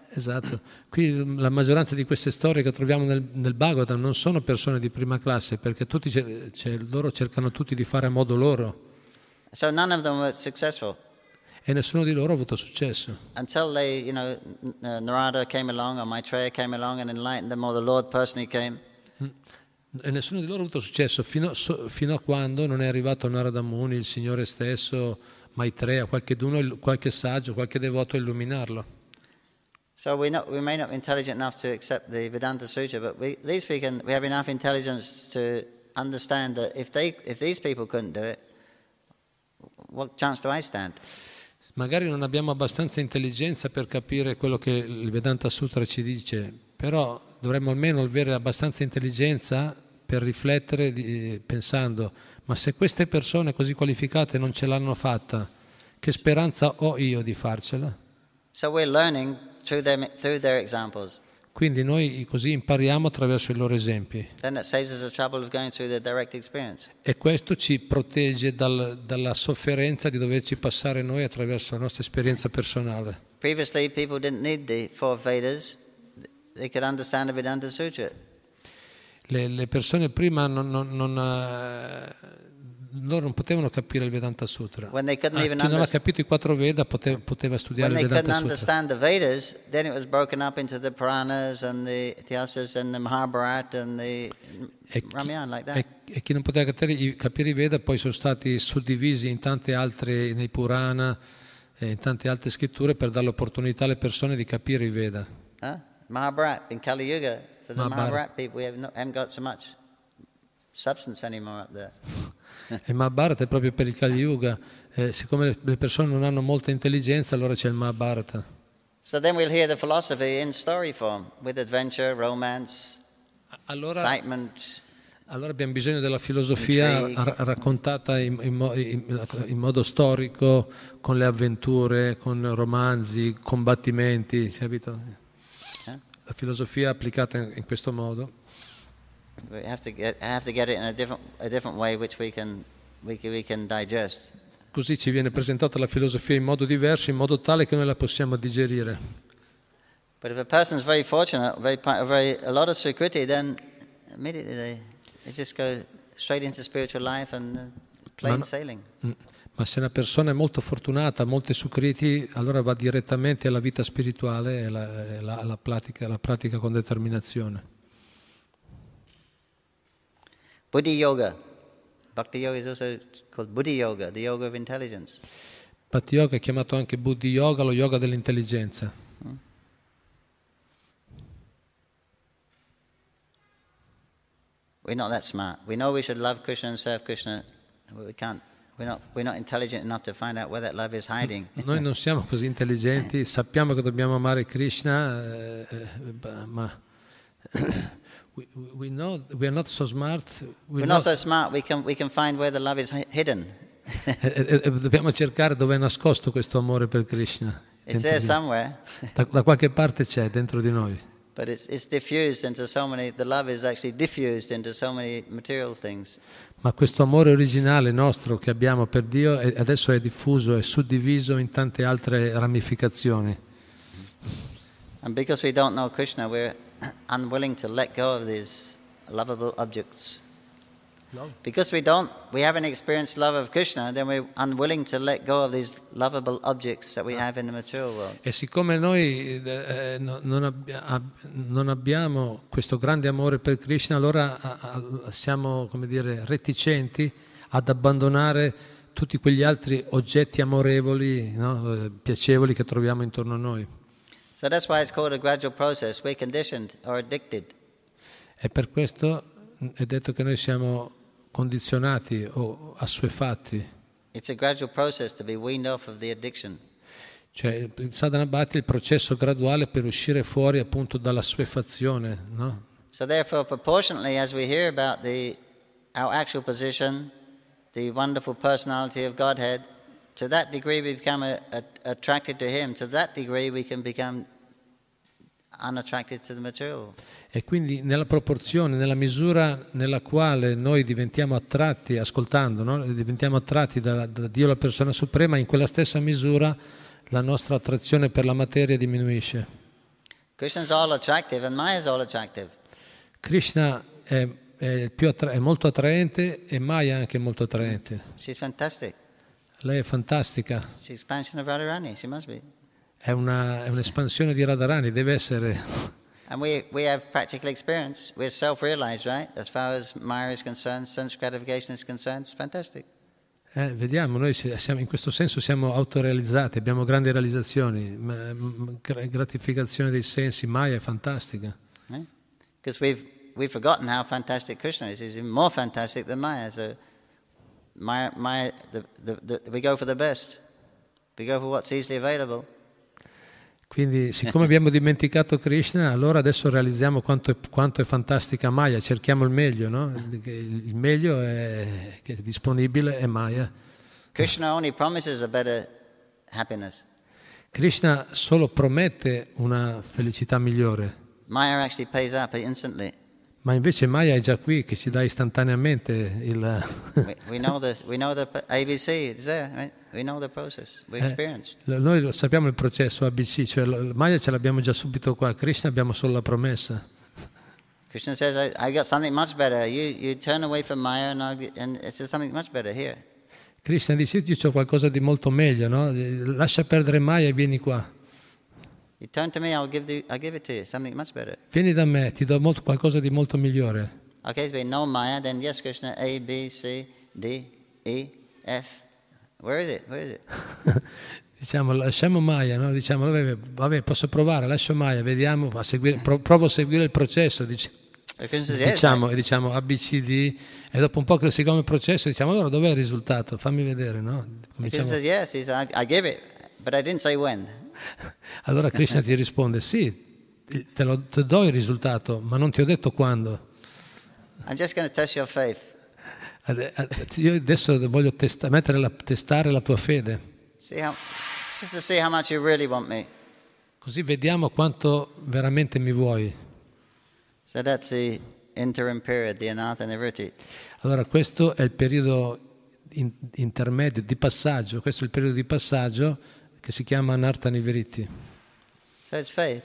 Esatto. Qui mm, la maggioranza di queste storie che troviamo nel, nel Bhagavatam non sono persone di prima classe perché tutti, cioè, loro cercano tutti di fare a modo loro. So none of them were e nessuno di loro ha avuto successo. They, you know, along, came, mm. e nessuno di loro ha avuto successo fino, fino a quando non è arrivato Narada Muni, il Signore stesso Maitreya, qualche, qualche saggio, qualche devoto a illuminarlo. So we're not, we may not be intelligent enough to accept the Vedanta Sutra, but we, at least we, can, we have enough intelligence to understand that if, they, if these people couldn't do it, what chance do I stand? Magari non abbiamo abbastanza intelligenza per capire quello che il Vedanta Sutra ci dice, però dovremmo almeno avere abbastanza intelligenza per riflettere di, pensando ma se queste persone così qualificate non ce l'hanno fatta, che speranza ho io di farcela? So through their, through their Quindi noi così impariamo attraverso i loro esempi. E questo ci protegge dal, dalla sofferenza di doverci passare noi attraverso la nostra esperienza personale. Previously people didn't need the four Vedas. They could understand Vedanta Sutra. Le, le persone prima non, non, non, eh, loro non potevano capire il Vedanta Sutra. Ah, chi non ha capito i quattro Veda poteva, poteva studiare il Vedanta Sutra. The Vedas, then it was up into the and the Ityasas and the Mahabharata and the e chi, Ramayana, like e, e chi non poteva capire, capire, i Veda poi sono stati suddivisi in tante altre, nei Purana e eh, in tante altre scritture per dare l'opportunità alle persone di capire i Veda. Ah, Mahabharata, in Kali Yuga, for the Mahabharata, Mahabharata people we have not, haven't got so much substance anymore up there. il Mahabharata è proprio per il Kali Yuga. Eh, siccome le persone non hanno molta intelligenza, allora c'è il Mahabharata. So then we'll hear the philosophy in story form, with adventure, romance, allora, excitement. Allora abbiamo bisogno della filosofia r- raccontata in, in, mo- in, modo storico, con le avventure, con romanzi, combattimenti, si capito? Eh? La filosofia applicata in, in questo modo we have to get, have to get it in a different, a different way which we can, we can, we can digest. Così ci viene presentata la filosofia in modo diverso, in modo tale che noi la possiamo digerire. But if a person is very fortunate, very, very, a lot of security, then immediately they, they just go straight into spiritual life and uh, plain sailing. Mm, ma se una persona è molto fortunata, molte sukriti, allora va direttamente alla vita spirituale e alla, alla, alla, pratica, alla pratica con determinazione. Buddhi Yoga. Bhakti Yoga is also called Buddhi Yoga, the Yoga of Intelligence. Bhakti Yoga è chiamato anche Buddhi Yoga, lo yoga dell'intelligenza. We're not that smart. We know we should love Krishna and serve Krishna, but we can't. Noi non siamo così intelligenti, sappiamo che dobbiamo amare Krishna, eh, eh ma we, we know we are not so smart. We're, we're not, not so smart. We can, we can find where the love is hidden. Eh, eh, eh, dobbiamo cercare dove è nascosto questo amore per Krishna. It's there somewhere. da, da qualche parte c'è dentro di noi. But it's, it's diffused into so many. The love is actually diffused into so many material things. Ma questo amore originale nostro che abbiamo per Dio adesso è diffuso è suddiviso in tante altre ramificazioni. And because we don't know Krishna, we're unwilling to let go of these lovable objects. Love. Because we don't, we haven't experienced love of Krishna, then we're unwilling to let go of these lovable objects that we ah. have in the material world. E siccome noi eh, eh non, abbia, non, abbiamo questo grande amore per Krishna, allora siamo, come dire, reticenti ad abbandonare tutti quegli altri oggetti amorevoli, no? Eh, piacevoli che troviamo intorno a noi. So that's why it's called a gradual process. We're conditioned or addicted. E per questo è detto che noi siamo condizionati o assuefatti. It's a gradual process to be weaned off of the addiction. Cioè, il sadhana bhakti è il processo graduale per uscire fuori appunto dalla suefazione, no? So therefore, proportionately, as we hear about the, our actual position, the wonderful personality of Godhead, to that degree we become a, a, attracted to him, to that degree we can become unattracted to the material. E quindi nella proporzione, nella misura nella quale noi diventiamo attratti, ascoltando, no? diventiamo attratti da, da Dio la persona suprema, in quella stessa misura la nostra attrazione per la materia diminuisce. Krishna all attractive and Maya all attractive. Krishna è, è, attra- è molto attraente e Maya è anche molto attraente. She's fantastic. Lei è fantastica. Radharani, è, una, è, un'espansione di Radharani, deve essere. And we, we have practical experience. We're self-realized, right? As far as Maya is concerned, sense gratification is concerned, it's fantastic. Eh, vediamo, noi siamo, in questo senso siamo autorealizzati, abbiamo grandi realizzazioni, mm, gratificazione dei sensi, Maya è fantastica. Because eh? we've, we've forgotten how fantastic Krishna is, he's even more fantastic than Maya, so my, my, the, the, the, we go for the best, we go for what's easily available. Quindi, siccome abbiamo dimenticato Krishna, allora adesso realizziamo quanto è, quanto è fantastica Maya, cerchiamo il meglio, no? Il meglio è, che è disponibile è Maya. Krishna only promises a better happiness. Krishna solo promette una felicità migliore. Maya actually pays up instantly. Ma invece Maya è già qui che ci dà istantaneamente il... we, we know the, we know the ABC, it's there, right? We know the process, we eh, experienced. Eh, noi sappiamo il processo ABC, cioè Maya ce l'abbiamo già subito qua, Krishna abbiamo solo la promessa. Krishna says, I, I got something much better, you, you turn away from Maya and, and it's something much better here. Krishna dice, io ho qualcosa di molto meglio, no? lascia perdere Maya e vieni qua. Vieni da me, ti do molto, qualcosa di molto migliore. Okay, so no Maya, then yes Krishna, A, B, C, D, E, F. Where is it? Where is it? diciamo, lasciamo Maya, no? diciamo, vabbè, vabbè, posso provare, lascio Maya, vediamo, a seguire, provo a seguire il processo, dice, diciamo, diciamo ABCD, e dopo un po' che seguiamo il processo, diciamo, allora dov'è il risultato? Fammi vedere, no? Cominciamo. Krishna says, yes, he said, I gave it, but I didn't say allora Krishna ti risponde, sì, te lo te do il risultato, ma non ti ho detto quando. I'm just going to test your faith. Io adesso voglio testa, la, testare la tua fede. How, really Così vediamo quanto veramente mi vuoi. So the period, allora questo è il periodo in, intermedio di passaggio, questo è il periodo di passaggio che si chiama Anartha Nivritti. So it's faith.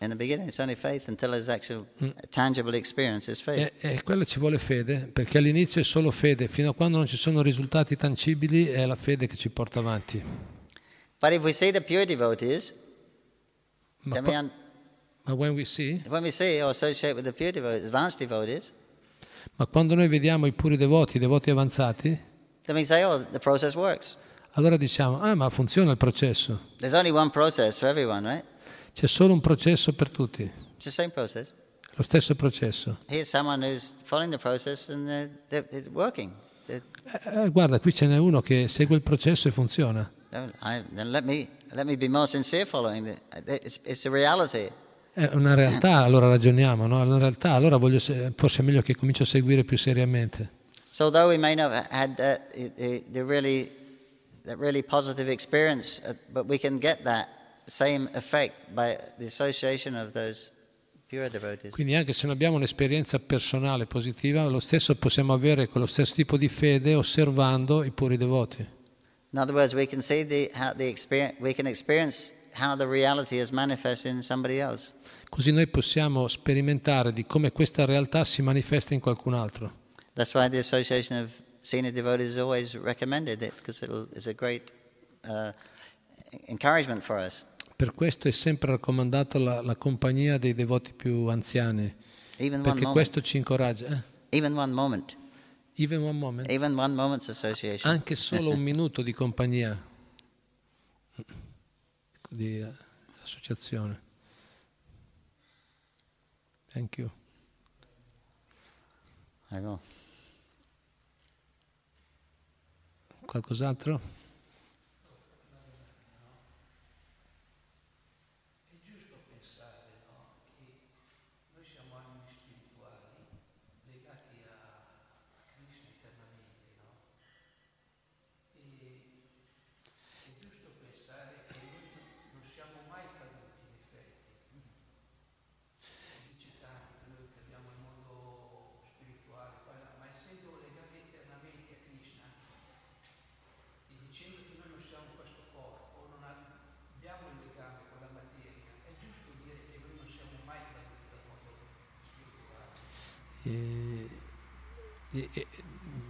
In the beginning it's only faith until there's actual mm. tangible experience is faith. E, e quella ci vuole fede, perché all'inizio è solo fede, fino a quando non ci sono risultati tangibili è la fede che ci porta avanti. But if we see the pure devotees, ma, then we un- ma when we see, when we see or associate with the pure devotees, advanced devotees, ma quando noi vediamo i puri devoti, i devoti avanzati, then we say, oh, the process works allora diciamo, ah ma funziona il processo. Everyone, right? C'è solo un processo per tutti. Lo stesso processo. Eh, eh, guarda, qui ce n'è uno che segue il processo e funziona. è una realtà, allora ragioniamo, no? È una realtà, allora voglio, forse è meglio che comincio a seguire più seriamente. So though we may not have had that, the, the really that really positive experience, uh, but we can get that same effect by the association of those Quindi anche se non abbiamo un'esperienza personale positiva, lo stesso possiamo avere con lo stesso tipo di fede osservando i puri devoti. Così noi possiamo sperimentare di come questa realtà si manifesta in qualcun altro. That's why the association of senior devotees always recommended it because it's a great uh, encouragement for us. Per questo è sempre raccomandato la, la compagnia dei devoti più anziani, Even perché questo ci incoraggia. Eh? Even one moment. Even one moment. Even one moment's association. Anche solo un minuto di compagnia, di eh, associazione. Thank you. I know. Qualcos'altro?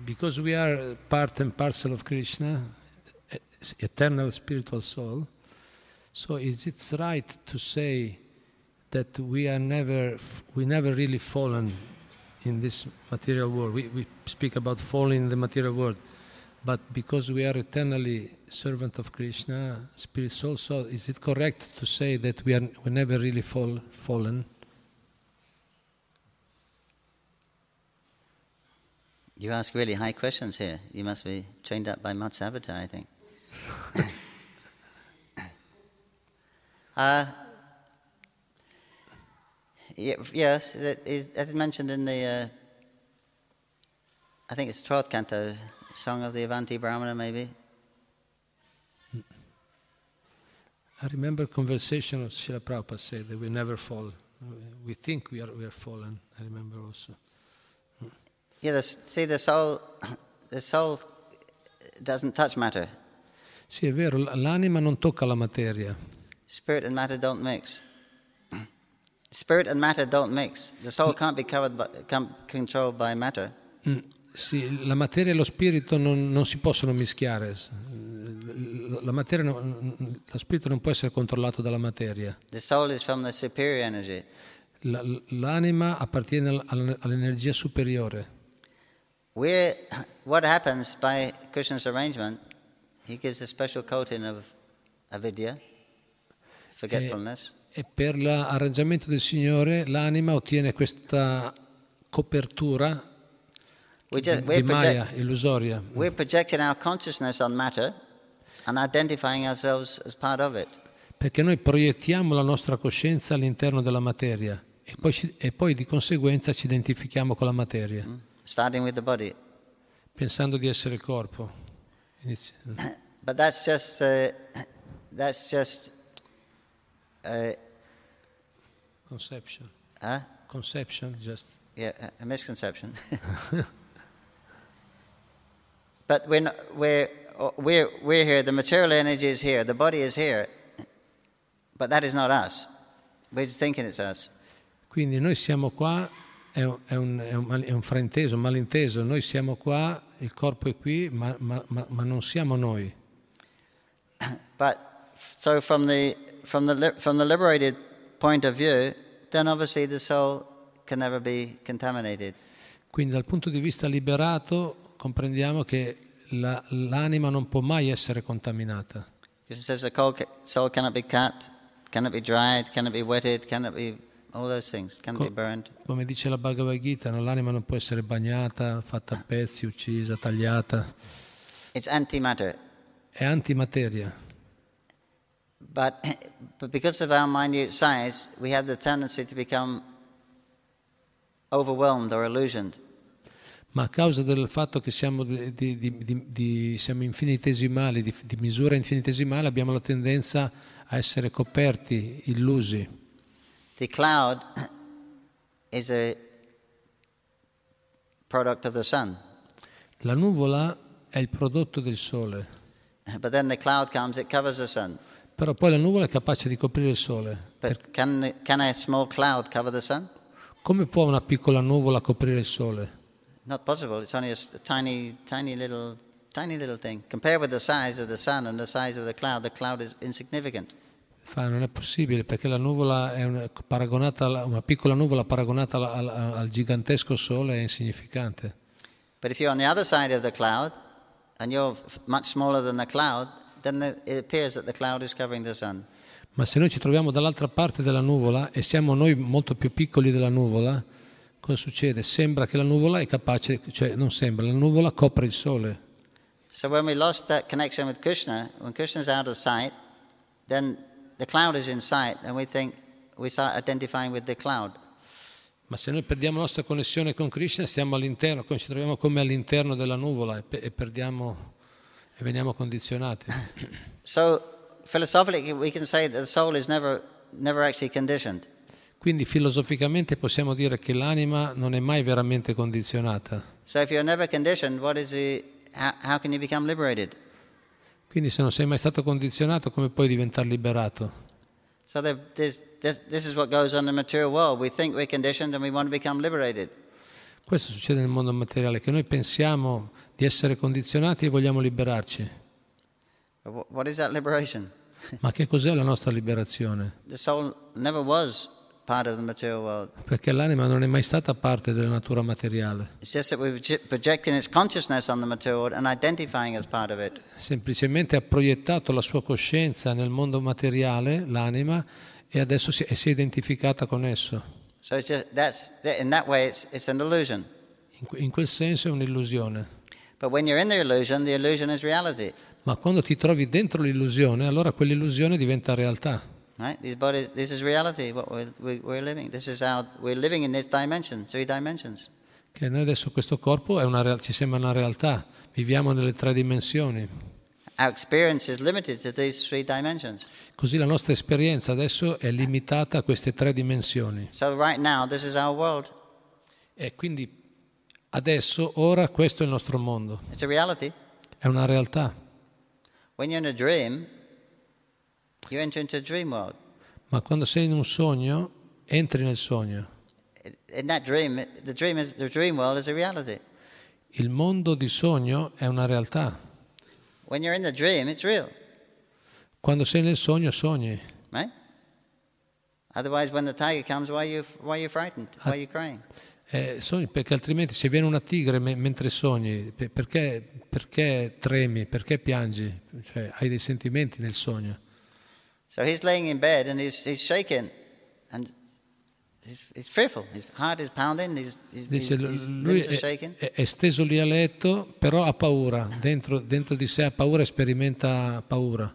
because we are part and parcel of Krishna, eternal spiritual soul, so is it right to say that we are never, we never really fallen in this material world? We, we speak about falling in the material world, but because we are eternally servant of Krishna, spirit soul, is it correct to say that we are we never really fall, fallen? You ask really high questions here. You must be trained up by Matsavatara, I think. uh, yes, that is, as mentioned in the, uh, I think it's 12th canto, Song of the Avanti Brahmana, maybe. I remember conversation of Srila Prabhupada said that we never fall. We think we are, we are fallen. I remember also. Yeah, the, see, the soul, the soul doesn't touch matter. Sì, è vero, l'anima non tocca la materia. Spirit and matter don't mix. Spirit and matter don't mix. The soul can't be by, controlled by matter. Mm, sì, la materia e lo spirito non, non si possono mischiare. La materia, lo spirito non può essere controllato dalla materia. The soul is from the superior energy. l'anima appartiene all'energia superiore. We're, what happens by Krishna's arrangement, he gives a special coating of avidya, forgetfulness. E, e per l'arrangiamento del Signore l'anima ottiene questa copertura just, di maya project, illusoria. We're projecting our consciousness on matter and identifying ourselves as part of it. Perché noi proiettiamo la nostra coscienza all'interno della materia e poi, e poi di conseguenza ci identifichiamo con la materia. Mm. starting with the body. Pensando di essere il corpo. Inizio. But that's just uh, that's just uh, conception. Huh? Conception, just. Yeah, a misconception. but when we're, we're, we're here, the material energy is here, the body is here, but that is not us. We're just thinking it's us. Quindi noi siamo qua è un, è, un, è, un, è un, frainteso, un malinteso. Noi siamo qua, il corpo è qui, ma, ma, ma, ma non siamo noi. But so from the, from, the, from the liberated point of view, then obviously the soul can never be contaminated. Quindi dal punto di vista liberato comprendiamo che la, l'anima non può mai essere contaminata. Jesus says the soul cannot be cut, cannot be dried, cannot be wetted, cannot be come dice la Bhagavad Gita, no? l'anima non può essere bagnata, fatta a pezzi, uccisa, tagliata. È antimateria. But, but because of our minute science, we have the tendency to become overwhelmed or illusioned. Ma a causa del fatto che siamo, di, di, di, siamo infinitesimali, di misura infinitesimale, abbiamo la tendenza a essere coperti, illusi. The cloud is a product of the sun. La nuvola è il prodotto del sole. But then the cloud comes, it covers the sun. Però poi la nuvola è capace di coprire il sole. But can, can a small cloud cover the sun? Come può una piccola nuvola coprire il sole? Not possible. It's only a tiny, tiny little, tiny little thing. Compared with the size of the sun and the size of the cloud, the cloud is insignificant. Fa, non è possibile perché la nuvola è una, una piccola nuvola paragonata al, al gigantesco sole è insignificante. But if you're on the other side of the cloud and you're much smaller than the cloud, then it appears that the cloud is covering the sun. Ma se noi ci troviamo dall'altra parte della nuvola e siamo noi molto più piccoli della nuvola, cosa succede? Sembra che la nuvola è capace, cioè non sembra, la nuvola copre il sole. So when we lost that connection with Krishna, when Krishna's out of sight, then the cloud is in sight and we think we start identifying with the cloud. Ma se noi perdiamo la nostra connessione con Krishna, siamo all'interno, ci troviamo come all'interno della nuvola e, e perdiamo e veniamo condizionati. so philosophically we can say that the soul is never never actually conditioned. Quindi filosoficamente possiamo dire che l'anima non è mai veramente condizionata. So if you're never conditioned, what is the how, how can you become liberated? Quindi se non sei mai stato condizionato, come puoi diventare liberato? So this, this, this Questo succede nel mondo materiale, che noi pensiamo di essere condizionati e vogliamo liberarci. Ma che cos'è la nostra liberazione? The soul never was perché l'anima non è mai stata parte della natura materiale. Semplicemente ha proiettato la sua coscienza nel mondo materiale, l'anima, e adesso si è, si è identificata con esso. So it's just, that's, in, that way it's, it's an In, in quel senso è un'illusione. But when you're in the illusion, the illusion is Ma quando ti trovi dentro l'illusione, allora quell'illusione diventa realtà right? These bodies, this is reality, what we're, we're living. This is our, we're living in this dimension, three dimensions. Che noi adesso questo corpo è una real, ci sembra una realtà, viviamo nelle tre dimensioni. Our is to these three Così la nostra esperienza adesso è limitata a queste tre dimensioni. So right now this is our world. E quindi adesso, ora, questo è il nostro mondo. It's a È una realtà. When you're in a dream, ma quando sei in un sogno, entri nel sogno. Il mondo di sogno è una realtà. Dream, quando sei nel sogno, sogni. the tiger comes, why are you, why are eh, sogni perché altrimenti se viene una tigre me- mentre sogni, perché, perché, tremi, perché piangi? Cioè, hai dei sentimenti nel sogno. So he's laying in bed and he's, he's shaken and he's, he's fearful. His heart is pounding, he's, he's, Dice, he's, lui he's shaken. È, è, steso lì a letto, però ha paura, dentro, dentro di sé ha paura sperimenta paura.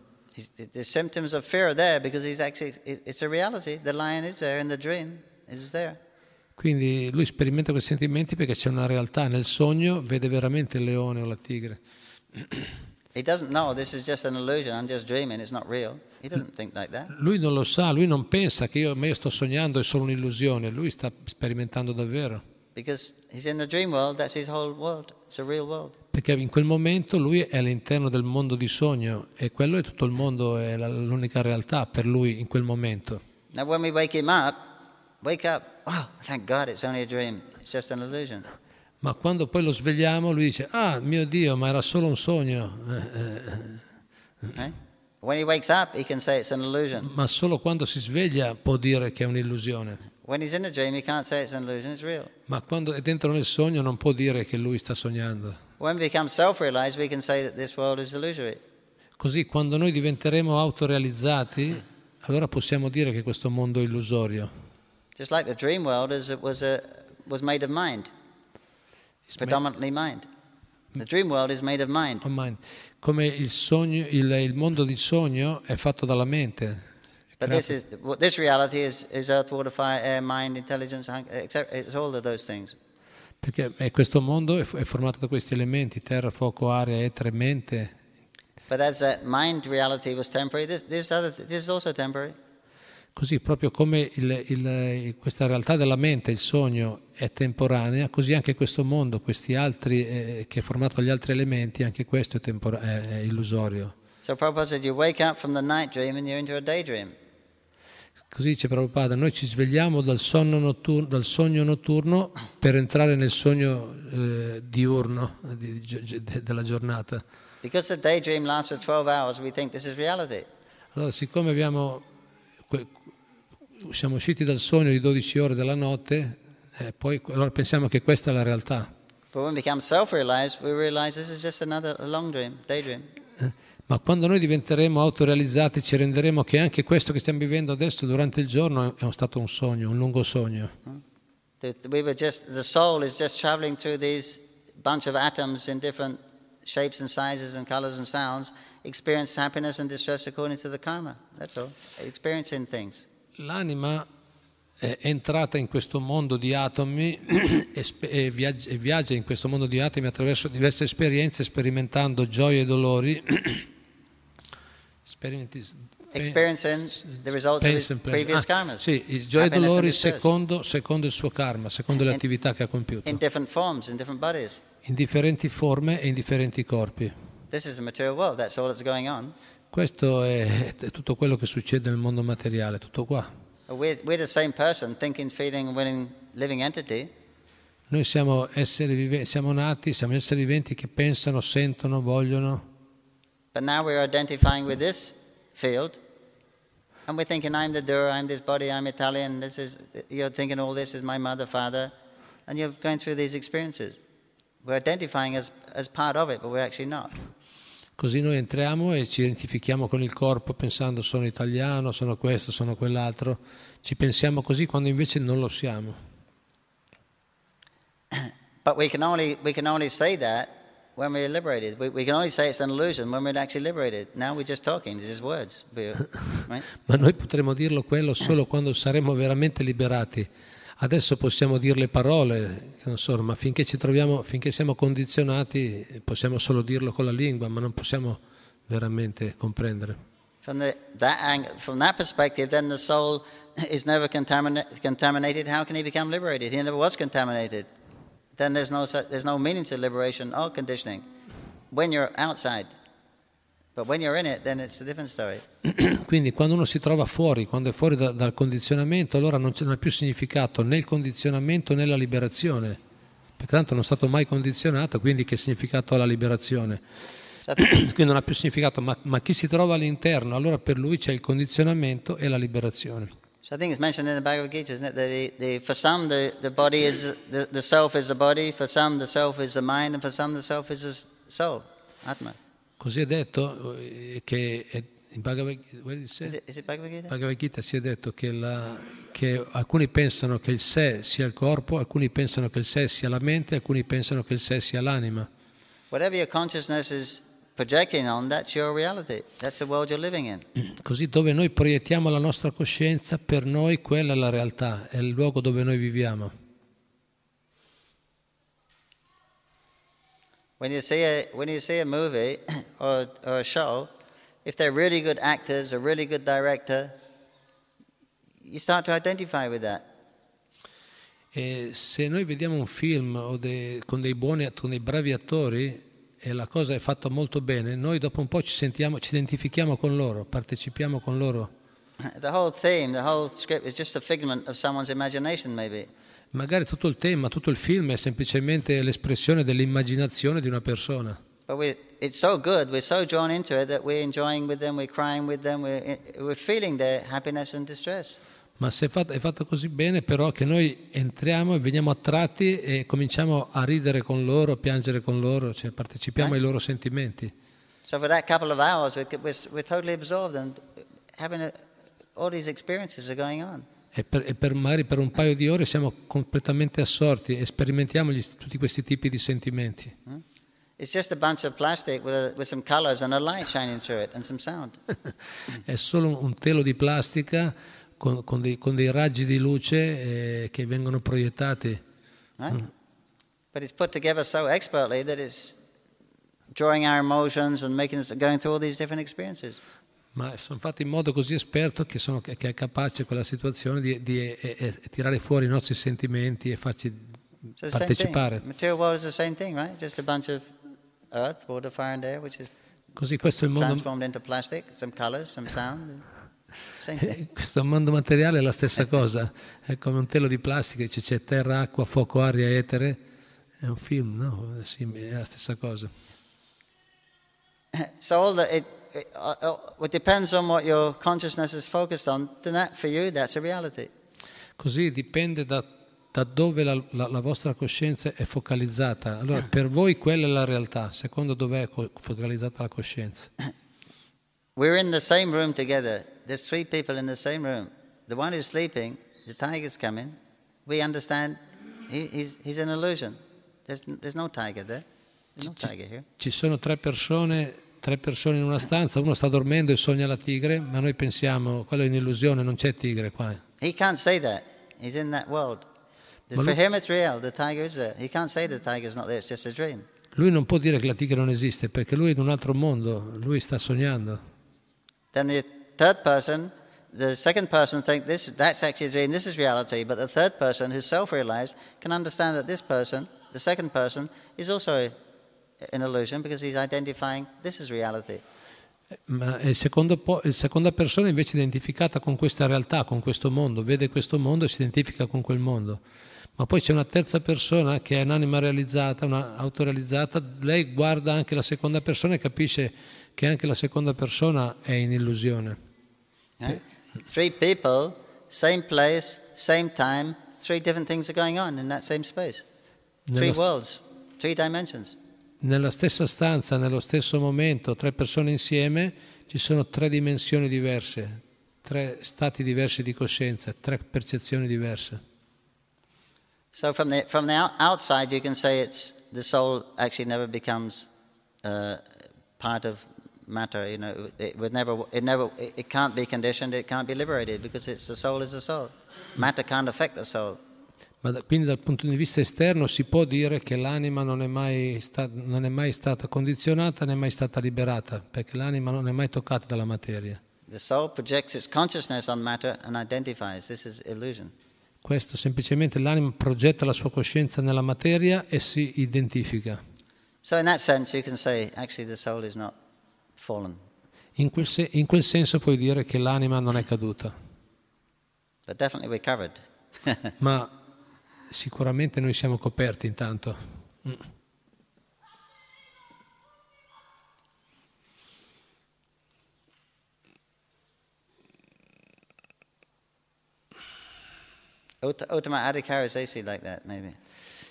The symptoms of fear are there because he's actually, it's a reality. The lion is there in the dream, it's there. Quindi lui sperimenta questi sentimenti perché c'è una realtà nel sogno, vede veramente il leone o la tigre. Lui non lo sa, lui non pensa che io, me sto sognando, è solo un'illusione, lui sta sperimentando davvero. Perché in quel momento lui è all'interno del mondo di sogno e quello è tutto il mondo, è l'unica realtà per lui in quel momento. Now when we wake him up, wake up, oh, thank God it's only a dream, it's just an illusion ma quando poi lo svegliamo lui dice, ah mio Dio, ma era solo un sogno. Right? Eh? Up, ma solo quando si sveglia può dire che è un'illusione. ma quando è dentro nel sogno non può dire che lui sta sognando. Così quando noi diventeremo autorealizzati, allora possiamo dire che questo mondo è illusorio. Just like the dream world is, was, a, was made of mind. Come il, sogno, il, il, mondo di sogno è fatto dalla mente. But this, is, this reality is, is earth, water, fire, air, mind, intelligence, it's all of those things. Perché eh, questo mondo è, è formato da questi elementi, terra, fuoco, aria, etere, mente. But as that mind reality was temporary, this, this, other, this is also temporary. Così proprio come il, il, questa realtà della mente, il sogno, è temporanea, così anche questo mondo, questi altri, eh, che è formato dagli altri elementi, anche questo è, tempor- è, è illusorio. Così dice Prabhupada, noi ci svegliamo dal, notturno, dal sogno notturno per entrare nel sogno eh, diurno di, di, de, della giornata. Because the daydream lasts for 12 hours, we think this is reality. Allora, siccome abbiamo siamo usciti dal sogno di 12 ore della notte, e eh, poi allora pensiamo che questa è la realtà. Eh, ma quando noi diventeremo autorealizzati ci renderemo che anche questo che stiamo vivendo adesso durante il giorno è stato un sogno, un lungo sogno. Mm. Mm-hmm. The, we just, the soul is just traveling through these bunch of atoms in different shapes and sizes and colors and sounds, experience happiness and distress according to the karma. That's all. Experiencing things. L'anima eh, è entrata in questo mondo di atomi e, viaggia in questo mondo di atomi attraverso diverse esperienze, sperimentando gioie e dolori. Experiencing the results of previous ah, karmas. Ah, sì, gioie e dolori secondo, secondo, il suo karma, secondo le attività che ha compiuto. In different forms, in different bodies in differenti forme e in differenti corpi. Questo è, è, tutto quello che succede nel mondo materiale, tutto qua. We're, we're person, thinking, feeling, winning, Noi siamo, esseri, viventi, siamo nati, siamo esseri viventi che pensano, sentono, vogliono. But now we're identifying with this field and we're thinking I'm the doer, I'm this body, I'm Italian, this is you're thinking all this is my mother, father, and you're going through these experiences. We're as, as part of it, but we're not. Così noi entriamo e ci identifichiamo con il corpo pensando sono italiano, sono questo, sono quell'altro. Ci pensiamo così quando invece non lo siamo. But we can only, we can only say that when we're liberated. We, we can only say it's an illusion when we're actually liberated. Now we're just talking, it's just words. Right? Ma noi potremmo dirlo quello solo quando saremo veramente liberati. Adesso possiamo dire le parole, so, ma finché ci troviamo, finché siamo condizionati, possiamo solo dirlo con la lingua, ma non possiamo veramente comprendere. From, the, that angle, from that perspective, then the soul is never contamina contaminated. How can he become liberated? He never was contaminated. Then there's no, there's no meaning to liberation or conditioning when you're outside. Quindi quando uno si trova fuori, quando è fuori da, dal condizionamento, allora non, non ha più significato né il condizionamento né la liberazione, perché tanto non è stato mai condizionato, quindi che significato ha la liberazione? Esatto. quindi non ha più significato, ma, ma chi si trova all'interno, allora per lui c'è il condizionamento e la liberazione. So I think it's mentioned in the Bhagavad Gita, isn't it? The, the, for some, the, the body is the, the self is the body. For some, the self is the mind, and for some, the self is the soul, Atma. Così è detto eh, che in Bhagavad Gita, si è detto che, la, che, alcuni pensano che il sé sia il corpo, alcuni pensano che il sé sia la mente, alcuni pensano che il sé sia l'anima. Mm. Così dove noi proiettiamo la nostra coscienza, per noi quella è la realtà, è il luogo dove noi viviamo. When you see a, when you see a movie or, or a show, if they're really good actors, a really good director, you start to identify with that. E se noi vediamo un film de, con, dei buoni, con dei bravi attori e la cosa è fatta molto bene, noi dopo un po' ci, sentiamo, ci identifichiamo con loro, partecipiamo con loro. The whole theme, the whole script is just a figment of someone's imagination maybe magari tutto il tema, tutto il film è semplicemente l'espressione dell'immaginazione di una persona. But we, it's so good, we're so drawn into it that we're enjoying with them, we're crying with them, we're, we're feeling their happiness and distress. Ma se è fatto, così bene, però, che noi entriamo e veniamo attratti e cominciamo a ridere con loro, a piangere con loro, cioè partecipiamo right. ai loro sentimenti. So for that couple of hours, we're, we're, we're totally absorbed and having a, all these experiences are going on e, per, e per magari per un paio di ore siamo completamente assorti e sperimentiamo gli, tutti questi tipi di sentimenti. È solo un telo di plastica con, con, dei, con dei, raggi di luce eh, che vengono proiettati. Right? Mm. But it's put together so expertly that it's drawing our emotions and making us going through ma sono fatti in modo così esperto che, sono, che è capace quella situazione di, di e, e tirare fuori i nostri sentimenti e farci so partecipare. Thing, right? earth, water, air, così questo è il mondo... Plastic, some colors, some sound. Eh, questo mondo materiale è la stessa cosa, è come un telo di plastica, c'è, c'è terra, acqua, fuoco, aria, etere, è un film, no? Sì, è la stessa cosa. So all the, it, Uh, uh, it, depends on what your consciousness is focused on, then that for you that's a reality. Così dipende da, da dove la, la, la, vostra coscienza è focalizzata. Allora, per voi quella è la realtà, secondo dove è focalizzata la coscienza. We're in the same room together. There's three people in the same room. The one who's sleeping, the tiger's coming. We understand he, he's, he's an illusion. There's, there's no tiger there. There's no tiger here. Ci sono tre persone tre persone in una stanza, uno sta dormendo e sogna la tigre, ma noi pensiamo, quello è un'illusione, non c'è tigre qua. He can't say that. He's in that world. For lui, him it's real, the tiger is there. He can't say the tiger's not there, it's just a dream. Lui non può dire che la tigre non esiste perché lui è in un altro mondo, lui sta sognando. Then the third person the second person think this that's actually a dream, this is reality, but the third person who's self-realized can understand that this person, the second person, is also an illusion because he's identifying this is reality. Ma eh, il secondo po- la seconda persona invece è identificata con questa realtà, con questo mondo, vede questo mondo e si identifica con quel mondo. Ma poi c'è una terza persona che è un'anima realizzata, un'autorealizzata, lei guarda anche la seconda persona e capisce che anche la seconda persona è in illusione. Eh? Three people, same place, same time, three different things are going on in that same space. Three worlds, three dimensions nella stessa stanza, nello stesso momento, tre persone insieme, ci sono tre dimensioni diverse, tre stati diversi di coscienza, tre percezioni diverse. So from the, from the outside you can say it's the soul actually never becomes uh, part of matter, you know, it would never, it never, it, it can't be conditioned, it can't be liberated because it's the soul is the soul. Matter can't affect the soul. Ma da, quindi dal punto di vista esterno si può dire che l'anima non è, mai sta, non è mai stata condizionata, né mai stata liberata, perché l'anima non è mai toccata dalla materia. The soul projects its consciousness on matter and identifies. This is illusion. Questo semplicemente l'anima progetta la sua coscienza nella materia e si identifica. So in that sense you can say the soul is not fallen. In quel, se- in quel senso puoi dire che l'anima non è caduta. But definitely recovered. Ma sicuramente noi siamo coperti intanto. Mm.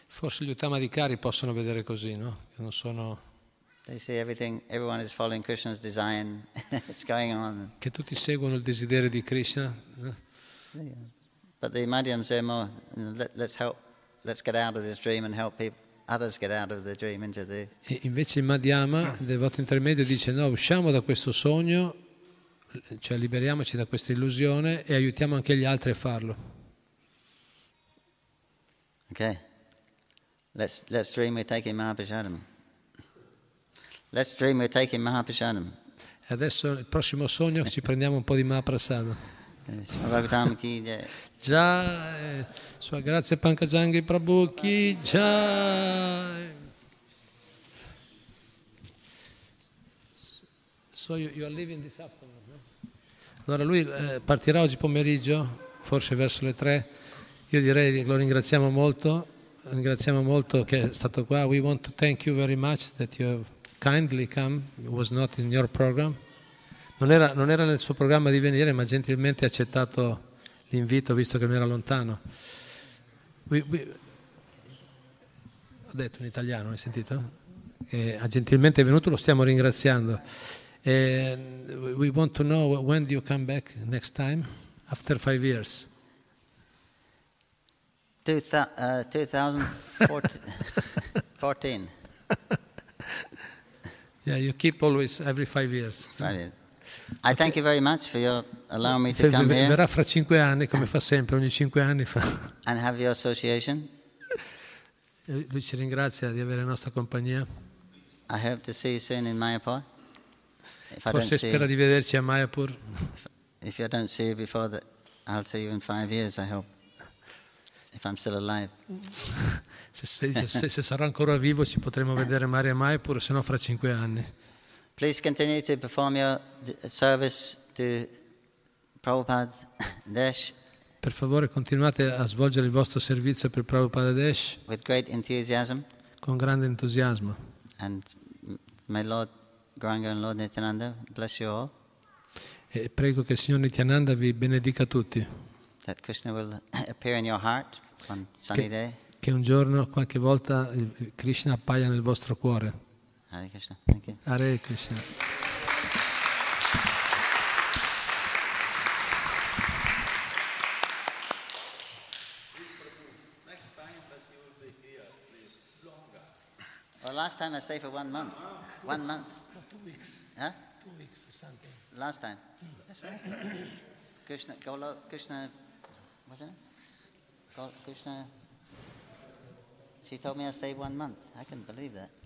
Forse gli Uttamadikari possono vedere così, no? Che non sono... They see everything, everyone is following Krishna's design, it's going on. Che tutti seguono il desiderio di Krishna. Yeah. Eh. But the medium said, well, let, us help, let's get out of this dream and help people, E invece il Madhyama, il devoto intermedio, dice no, usciamo da questo sogno, cioè liberiamoci da questa illusione e aiutiamo anche gli altri a farlo. Ok. Let's, let's dream we're taking Mahaprashadam. Let's dream we're taking Mahaprashadam. Adesso il prossimo sogno ci prendiamo un po' di Mahaprasada. Jai. Cioè, eh, sua grazia Pankajanga Prabhu Ki Jai. So you, you are leaving this afternoon, no? Allora lui eh, partirà oggi pomeriggio, forse verso le tre. Io direi che lo ringraziamo molto, ringraziamo molto che è stato qua. We want to thank you very much that you have kindly come. It was not in your program. Non era, non era nel suo programma di venire, ma gentilmente ha accettato l'invito visto che non era lontano. We, we, ho detto in italiano, hai sentito? Ha gentilmente venuto, lo stiamo ringraziando. Eh, we want to know when do you come back next time? After five years. Two uh, 2014. yeah, you keep always every five years. Five years. I thank you very much for your allowing me to come here. Verrà fra cinque anni, come fa sempre, ogni cinque anni fa. And have your association. Eh, lui ci ringrazia di avere la nostra compagnia. I hope to see you soon in Mayapur. If Forse spera di vederci a Mayapur. If I don't see you before the, I'll see you in five years, I hope. If I'm still alive. se, se, se, se sarò ancora vivo ci potremo vedere Maria Mayapur, se no fra cinque anni. Please continue to perform your service to Prabhupada Desh. Per favore, continuate a svolgere il vostro servizio per Prabhupada Desh. With great enthusiasm. Con grande entusiasmo. And may Lord Gauranga and Lord Nityananda bless you all. E prego che il Signor Nityananda vi benedica tutti. That Krishna will appear in your heart on sunny day. Che un giorno, qualche volta, Krishna appaia nel vostro cuore. Hare Krishna. Thank you. Hare Krishna. Well, last time I stayed for one month. One month. No, two weeks. Huh? Two weeks or something. Last time. That's right. Krishna, Gola, Krishna, what's that? Gola, Krishna. She told me I stayed one month. I couldn't believe that.